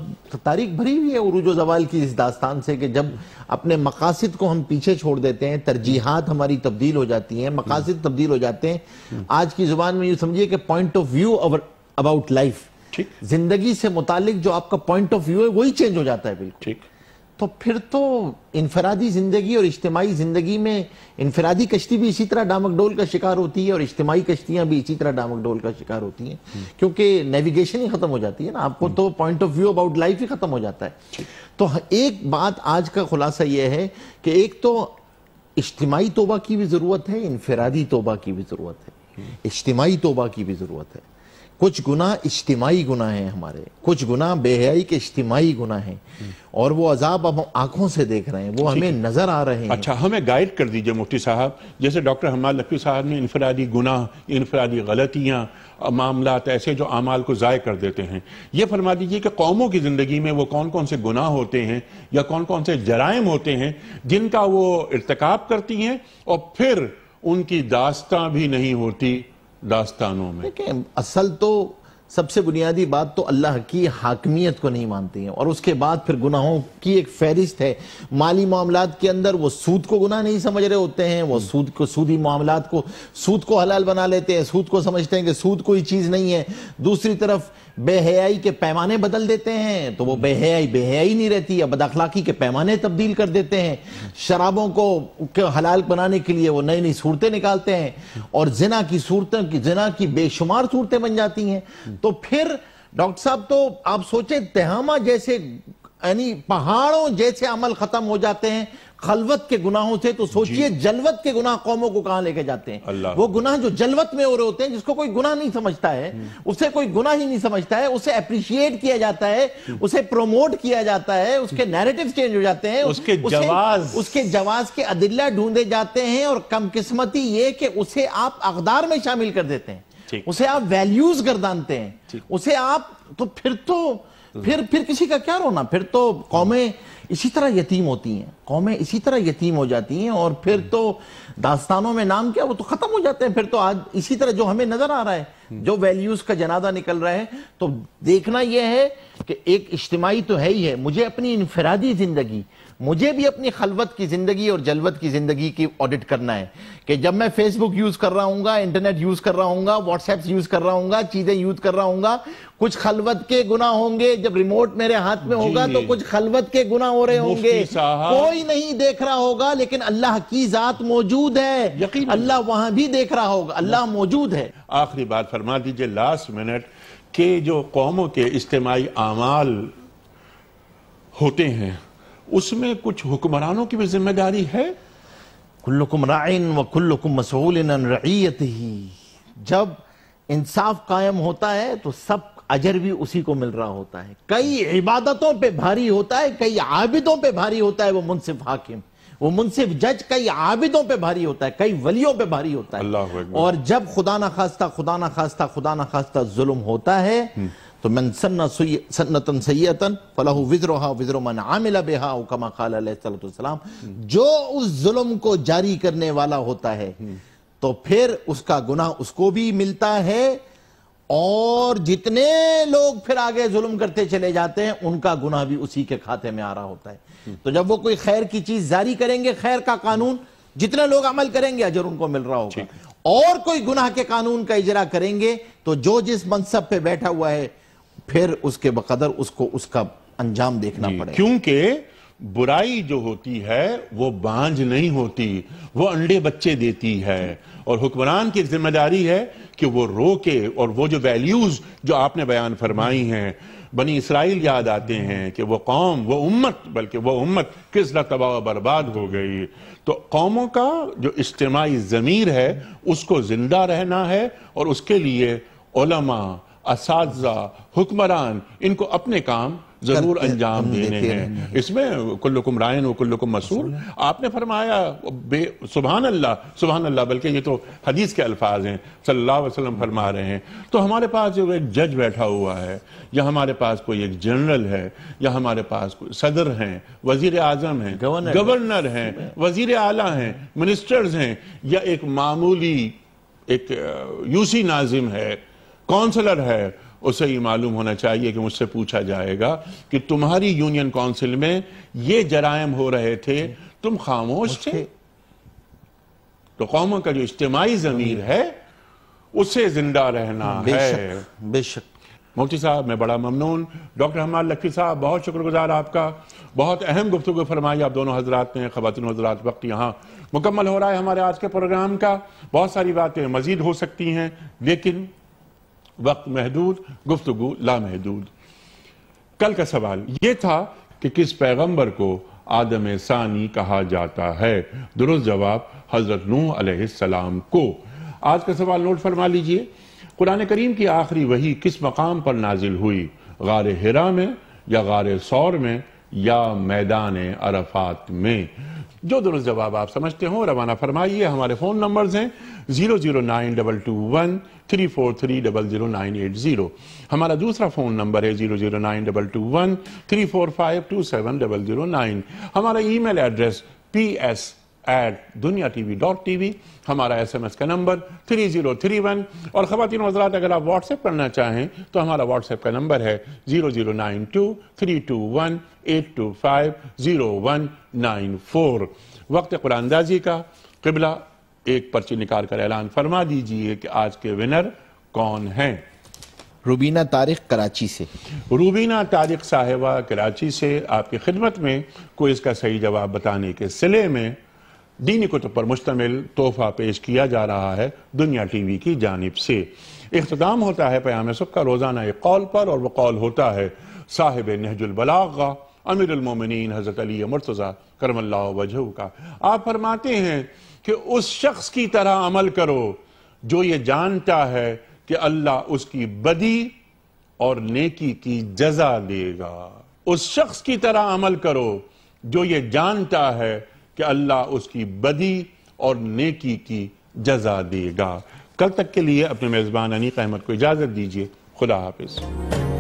Speaker 4: तारीख भरी हुई है उरूज जवाल की इस दास्तान से कि जब अपने मकासद को हम पीछे छोड़ देते हैं तरजीहत हमारी तब्दील हो जाती हैं मकासद तब्दील हो जाते हैं आज की जुबान में यूँ समझिए कि point of view about life ठीक जिंदगी से मुतालिक जो आपका पॉइंट ऑफ व्यू है वही चेंज हो जाता है बिल्कुल ठीक तो फिर तो इनफरादी जिंदगी और इज्तमाही जिंदगी में इनफरादी कश्ती भी इसी तरह डामकडोल का शिकार होती है और इज्तमाही कश्तियां भी इसी तरह डामकडोल का शिकार होती हैं हम्म। क्योंकि नेविगेशन ही खत्म हो जाती है ना आपको हम्म। तो point of view about life ही खत्म हो जाता है तो एक बात आज का खुलासा यह है कि एक तो इज्तमाही तोबा की भी जरूरत है इनफरादी तोबा की भी जरूरत है हम्म। इज्तमाही तोबा की भी जरूरत है कुछ गुनाह इज्तिमाही गुनाह हैं हमारे कुछ गुनाह बेहयाई के इज्तिमाही गुनाह हैं और वो अजाब अब हम आंखों से देख रहे हैं वो हमें नजर आ रहे हैं अच्छा
Speaker 1: हमें गाइड कर दीजिए मुफ्ती साहब जैसे डॉक्टर हमाल लखी साहब ने इनफरादी गुनाह इनफरादी गलतियाँ मामला ऐसे जो अमाल को ज़ाय कर देते हैं ये फरमा दीजिए कि कौमों की ज़िंदगी में वो कौन कौन से गुनाह होते हैं या कौन कौन से जराइम होते हैं जिनका वो इरतकब करती हैं और फिर उनकी दास्तां भी नहीं होती दास्तानों में देखिए
Speaker 4: असल तो सबसे बुनियादी बात तो अल्लाह की हाकमियत को नहीं मानती है और उसके बाद फिर गुनाहों की एक फहरिस्त है माली मामला के अंदर वो सूद को गुनाह नहीं समझ रहे होते हैं वो हम्म। सूद को सूदी मामला को सूद को हलाल बना लेते हैं सूद को समझते हैं कि सूद कोई चीज़ नहीं है दूसरी तरफ बेहयाई के पैमाने बदल देते हैं तो वो बेहयाई बेहयाई नहीं रहती है बदखलाकी के पैमाने तब्दील कर देते हैं शराबों को हलाल बनाने के लिए वो नई नई सूरतें निकालते हैं और जिना की सूरतों की जिना की बेशुमार सूरतें बन जाती हैं तो फिर डॉक्टर साहब तो आप सोचें तहमा जैसे यानी पहाड़ों जैसे अमल खत्म हो जाते हैं खलवत के गुनाहों से तो सोचिए जलवत के गुनाह कौमों को कहां लेके जाते हैं वो गुनाह जो जलवत में हो रहे होते हैं जिसको कोई गुनाह नहीं समझता है हम्म। उसे कोई गुनाह ही नहीं समझता है उसे अप्रिशिएट किया जाता है हम्म। उसे प्रोमोट किया जाता है उसके नैरेटिव हम्म। चेंज हो जाते हैं उसके जवाज उसके जवाज के अदिल्ला ढूंढे जाते हैं और कमकिस्मती ये कि उसे आप अकदार में शामिल कर देते हैं उसे आप वैल्यूज गर्दानते हैं उसे आप तो फिर तो फिर फिर किसी का क्या रोना फिर तो कौमें इसी तरह यतीम होती हैं कौमें इसी तरह यतीम हो जाती हैं और फिर तो दास्तानों में नाम क्या वो तो ख़त्म हो जाते हैं फिर तो आज इसी तरह जो हमें नज़र आ रहा है जो वैल्यूज़ का जनाजा निकल रहा है तो देखना यह है कि एक इज्तमाही तो है ही है मुझे अपनी इनफरादी ज़िंदगी मुझे भी अपनी खलवत की जिंदगी और जलवत की जिंदगी की ऑडिट करना है कि जब मैं फेसबुक यूज कर रहा हूँ इंटरनेट यूज कर रहा हूँ व्हाट्सएप यूज कर रहा हूँ चीजें यूज कर रहा हूँ कुछ खलवत के गुना होंगे जब रिमोट मेरे हाथ में होगा तो कुछ खलवत के गुना हो रहे होंगे कोई नहीं देख रहा होगा लेकिन अल्लाह की जात मौजूद है अल्लाह वहां भी देख रहा होगा अल्लाह मौजूद है
Speaker 1: आखिरी बात फरमा दीजिए लास्ट मिनट के जो कौमों के इज्तमाही आमाल होते
Speaker 4: हैं उसमें कुछ हुक्मरानों की भी जिम्मेदारी है कुल्लुकुम राइन व कुल्लुकुम मसूल रईत ही जब इंसाफ कायम होता है तो सब अजर भी उसी को मिल रहा होता है कई इबादतों पे भारी होता है कई आबिदों पे भारी होता है वो मुनसिफ हाकिम वो मुनसिफ जज कई आबिदों पे भारी होता है कई वलियों पे भारी होता है और जब खुदा ना खास्ता खुदा ना खास्ता खुदा ना खास्ता जुल्म होता है हम्म। तो मन सन्नतन सैतन फलाह विजरोहा विजरो मन आमिला बेहा कमा खालाम जो उस जुल्म को जारी करने वाला होता है तो फिर उसका गुनाह उसको भी मिलता है और जितने लोग फिर आगे जुल्म करते चले जाते हैं उनका गुनाह भी उसी के खाते में आ रहा होता है तो जब वो कोई खैर की चीज जारी करेंगे खैर का कानून जितने लोग अमल करेंगे अजर उनको मिल रहा होगा और कोई गुनाह के कानून का इजरा करेंगे तो जो जिस मनसब पे बैठा हुआ है फिर उसके बकदर उसको उसका अंजाम देखना पड़ेगा क्योंकि बुराई जो होती है वो बांझ नहीं होती वो अंडे
Speaker 1: बच्चे देती है और हुक्मरान की जिम्मेदारी है कि वो रोके और वो जो वैल्यूज़ जो आपने बयान फरमाई हैं बनी इसराइल याद आते हैं कि वो कौम वो उम्मत बल्कि वो उम्मत किस तरह तबाह बर्बाद हो गई तो कौमों का जो इज्तमाही ज़मीर है उसको ज़िंदा रहना है और उसके लिए ओलमा इस हुक्मरान इनको अपने काम जरूर अंजाम देने हैं इसमें कुल्लुकुम रायन व कुल्लुकुम मसूर आपने फरमाया बे सुबहान अल्लाह सुबहान अल्लाह बल्कि ये तो हदीस के अल्फाज हैं सल्लल्लाहु अलैहि वसल्लम फरमा रहे हैं तो हमारे पास जो एक जज बैठा हुआ है या हमारे पास कोई एक जनरल है या हमारे पास कोई सदर हैं वजीर आजम हैं गवर्नर गवर्नर हैं वजीर आला हैं मिनिस्टर्स हैं या एक मामूली एक यूसी नाजिम है काउंसलर है उसे ये मालूम होना चाहिए कि मुझसे पूछा जाएगा कि तुम्हारी यूनियन काउंसिल में ये जरायम हो रहे थे तुम खामोश थे तो कौमों का जो इज्तमाही जमीर है उसे जिंदा रहना है बेशक मोती साहब मैं बड़ा ममनून डॉक्टर हमार लखी साहब बहुत शुक्रगुजार आपका बहुत अहम गुफ्तु फरमाई आप दोनों हजरात ने ख़वान हजरात वक्त यहाँ मुकम्मल हो रहा है हमारे आज के प्रोग्राम का बहुत सारी बातें मजीद हो सकती हैं लेकिन वक्त महदूद गुफ्तगु लामहदूद कल का सवाल ये था कि किस पैगम्बर को आदम सानी कहा जाता है दुरुस्त जवाब हज़रत नूह सलाम को आज का सवाल नोट फरमा लीजिए कुरान करीम की आखिरी वही किस मकाम पर नाजिल हुई गार हिरा में या गार सौर में या मैदान अरफात में जो दुरुस्त जवाब आप समझते हो रवाना फरमाइए हमारे फ़ोन नंबर हैं zero zero nine double two one three four three double zero nine eight zero हमारा दूसरा फ़ोन नंबर है zero zero nine double two one three four five two seven double zero nine हमारा email address P S at Dunya T V dot T V हमारा S M S का number three zero three one और ख़वान हजरात अगर आप WhatsApp करना चाहें तो हमारा व्हाट्सएप का नंबर है zero zero nine two three two one eight two five zero one nine four वक्त कुरानंदाजी का किबला एक पर्ची निकाल कर ऐलान फरमा दीजिए कि आज के विनर कौन है रूबीना तारिक कराची से रूबीना तारिक साहिबा कराची से आपकी खिदमत में कोई इसका सही जवाब बताने के सिले में दीनी कुतुब पर मुश्तमिल तोहफा पेश किया जा रहा है दुनिया टी वी की जानब से अख्ताम होता है प्याम सुख का रोज़ाना एक कौल पर और वह कौल होता है साहिब नहजुलबलागा अमीरमिन हज़रत अली मुर्तजा करमल्ला वजह का आप फरमाते हैं कि उस शख्स की तरह अमल करो जो ये जानता है कि अल्लाह उसकी बदी और नेकी की जजा देगा उस शख्स की तरह अमल करो जो ये जानता है कि अल्लाह उसकी बदी और नेकी की जजा देगा कल तक के लिए अपने मेज़बान अनीक अहमद को इजाज़त दीजिए खुदा हाफिज़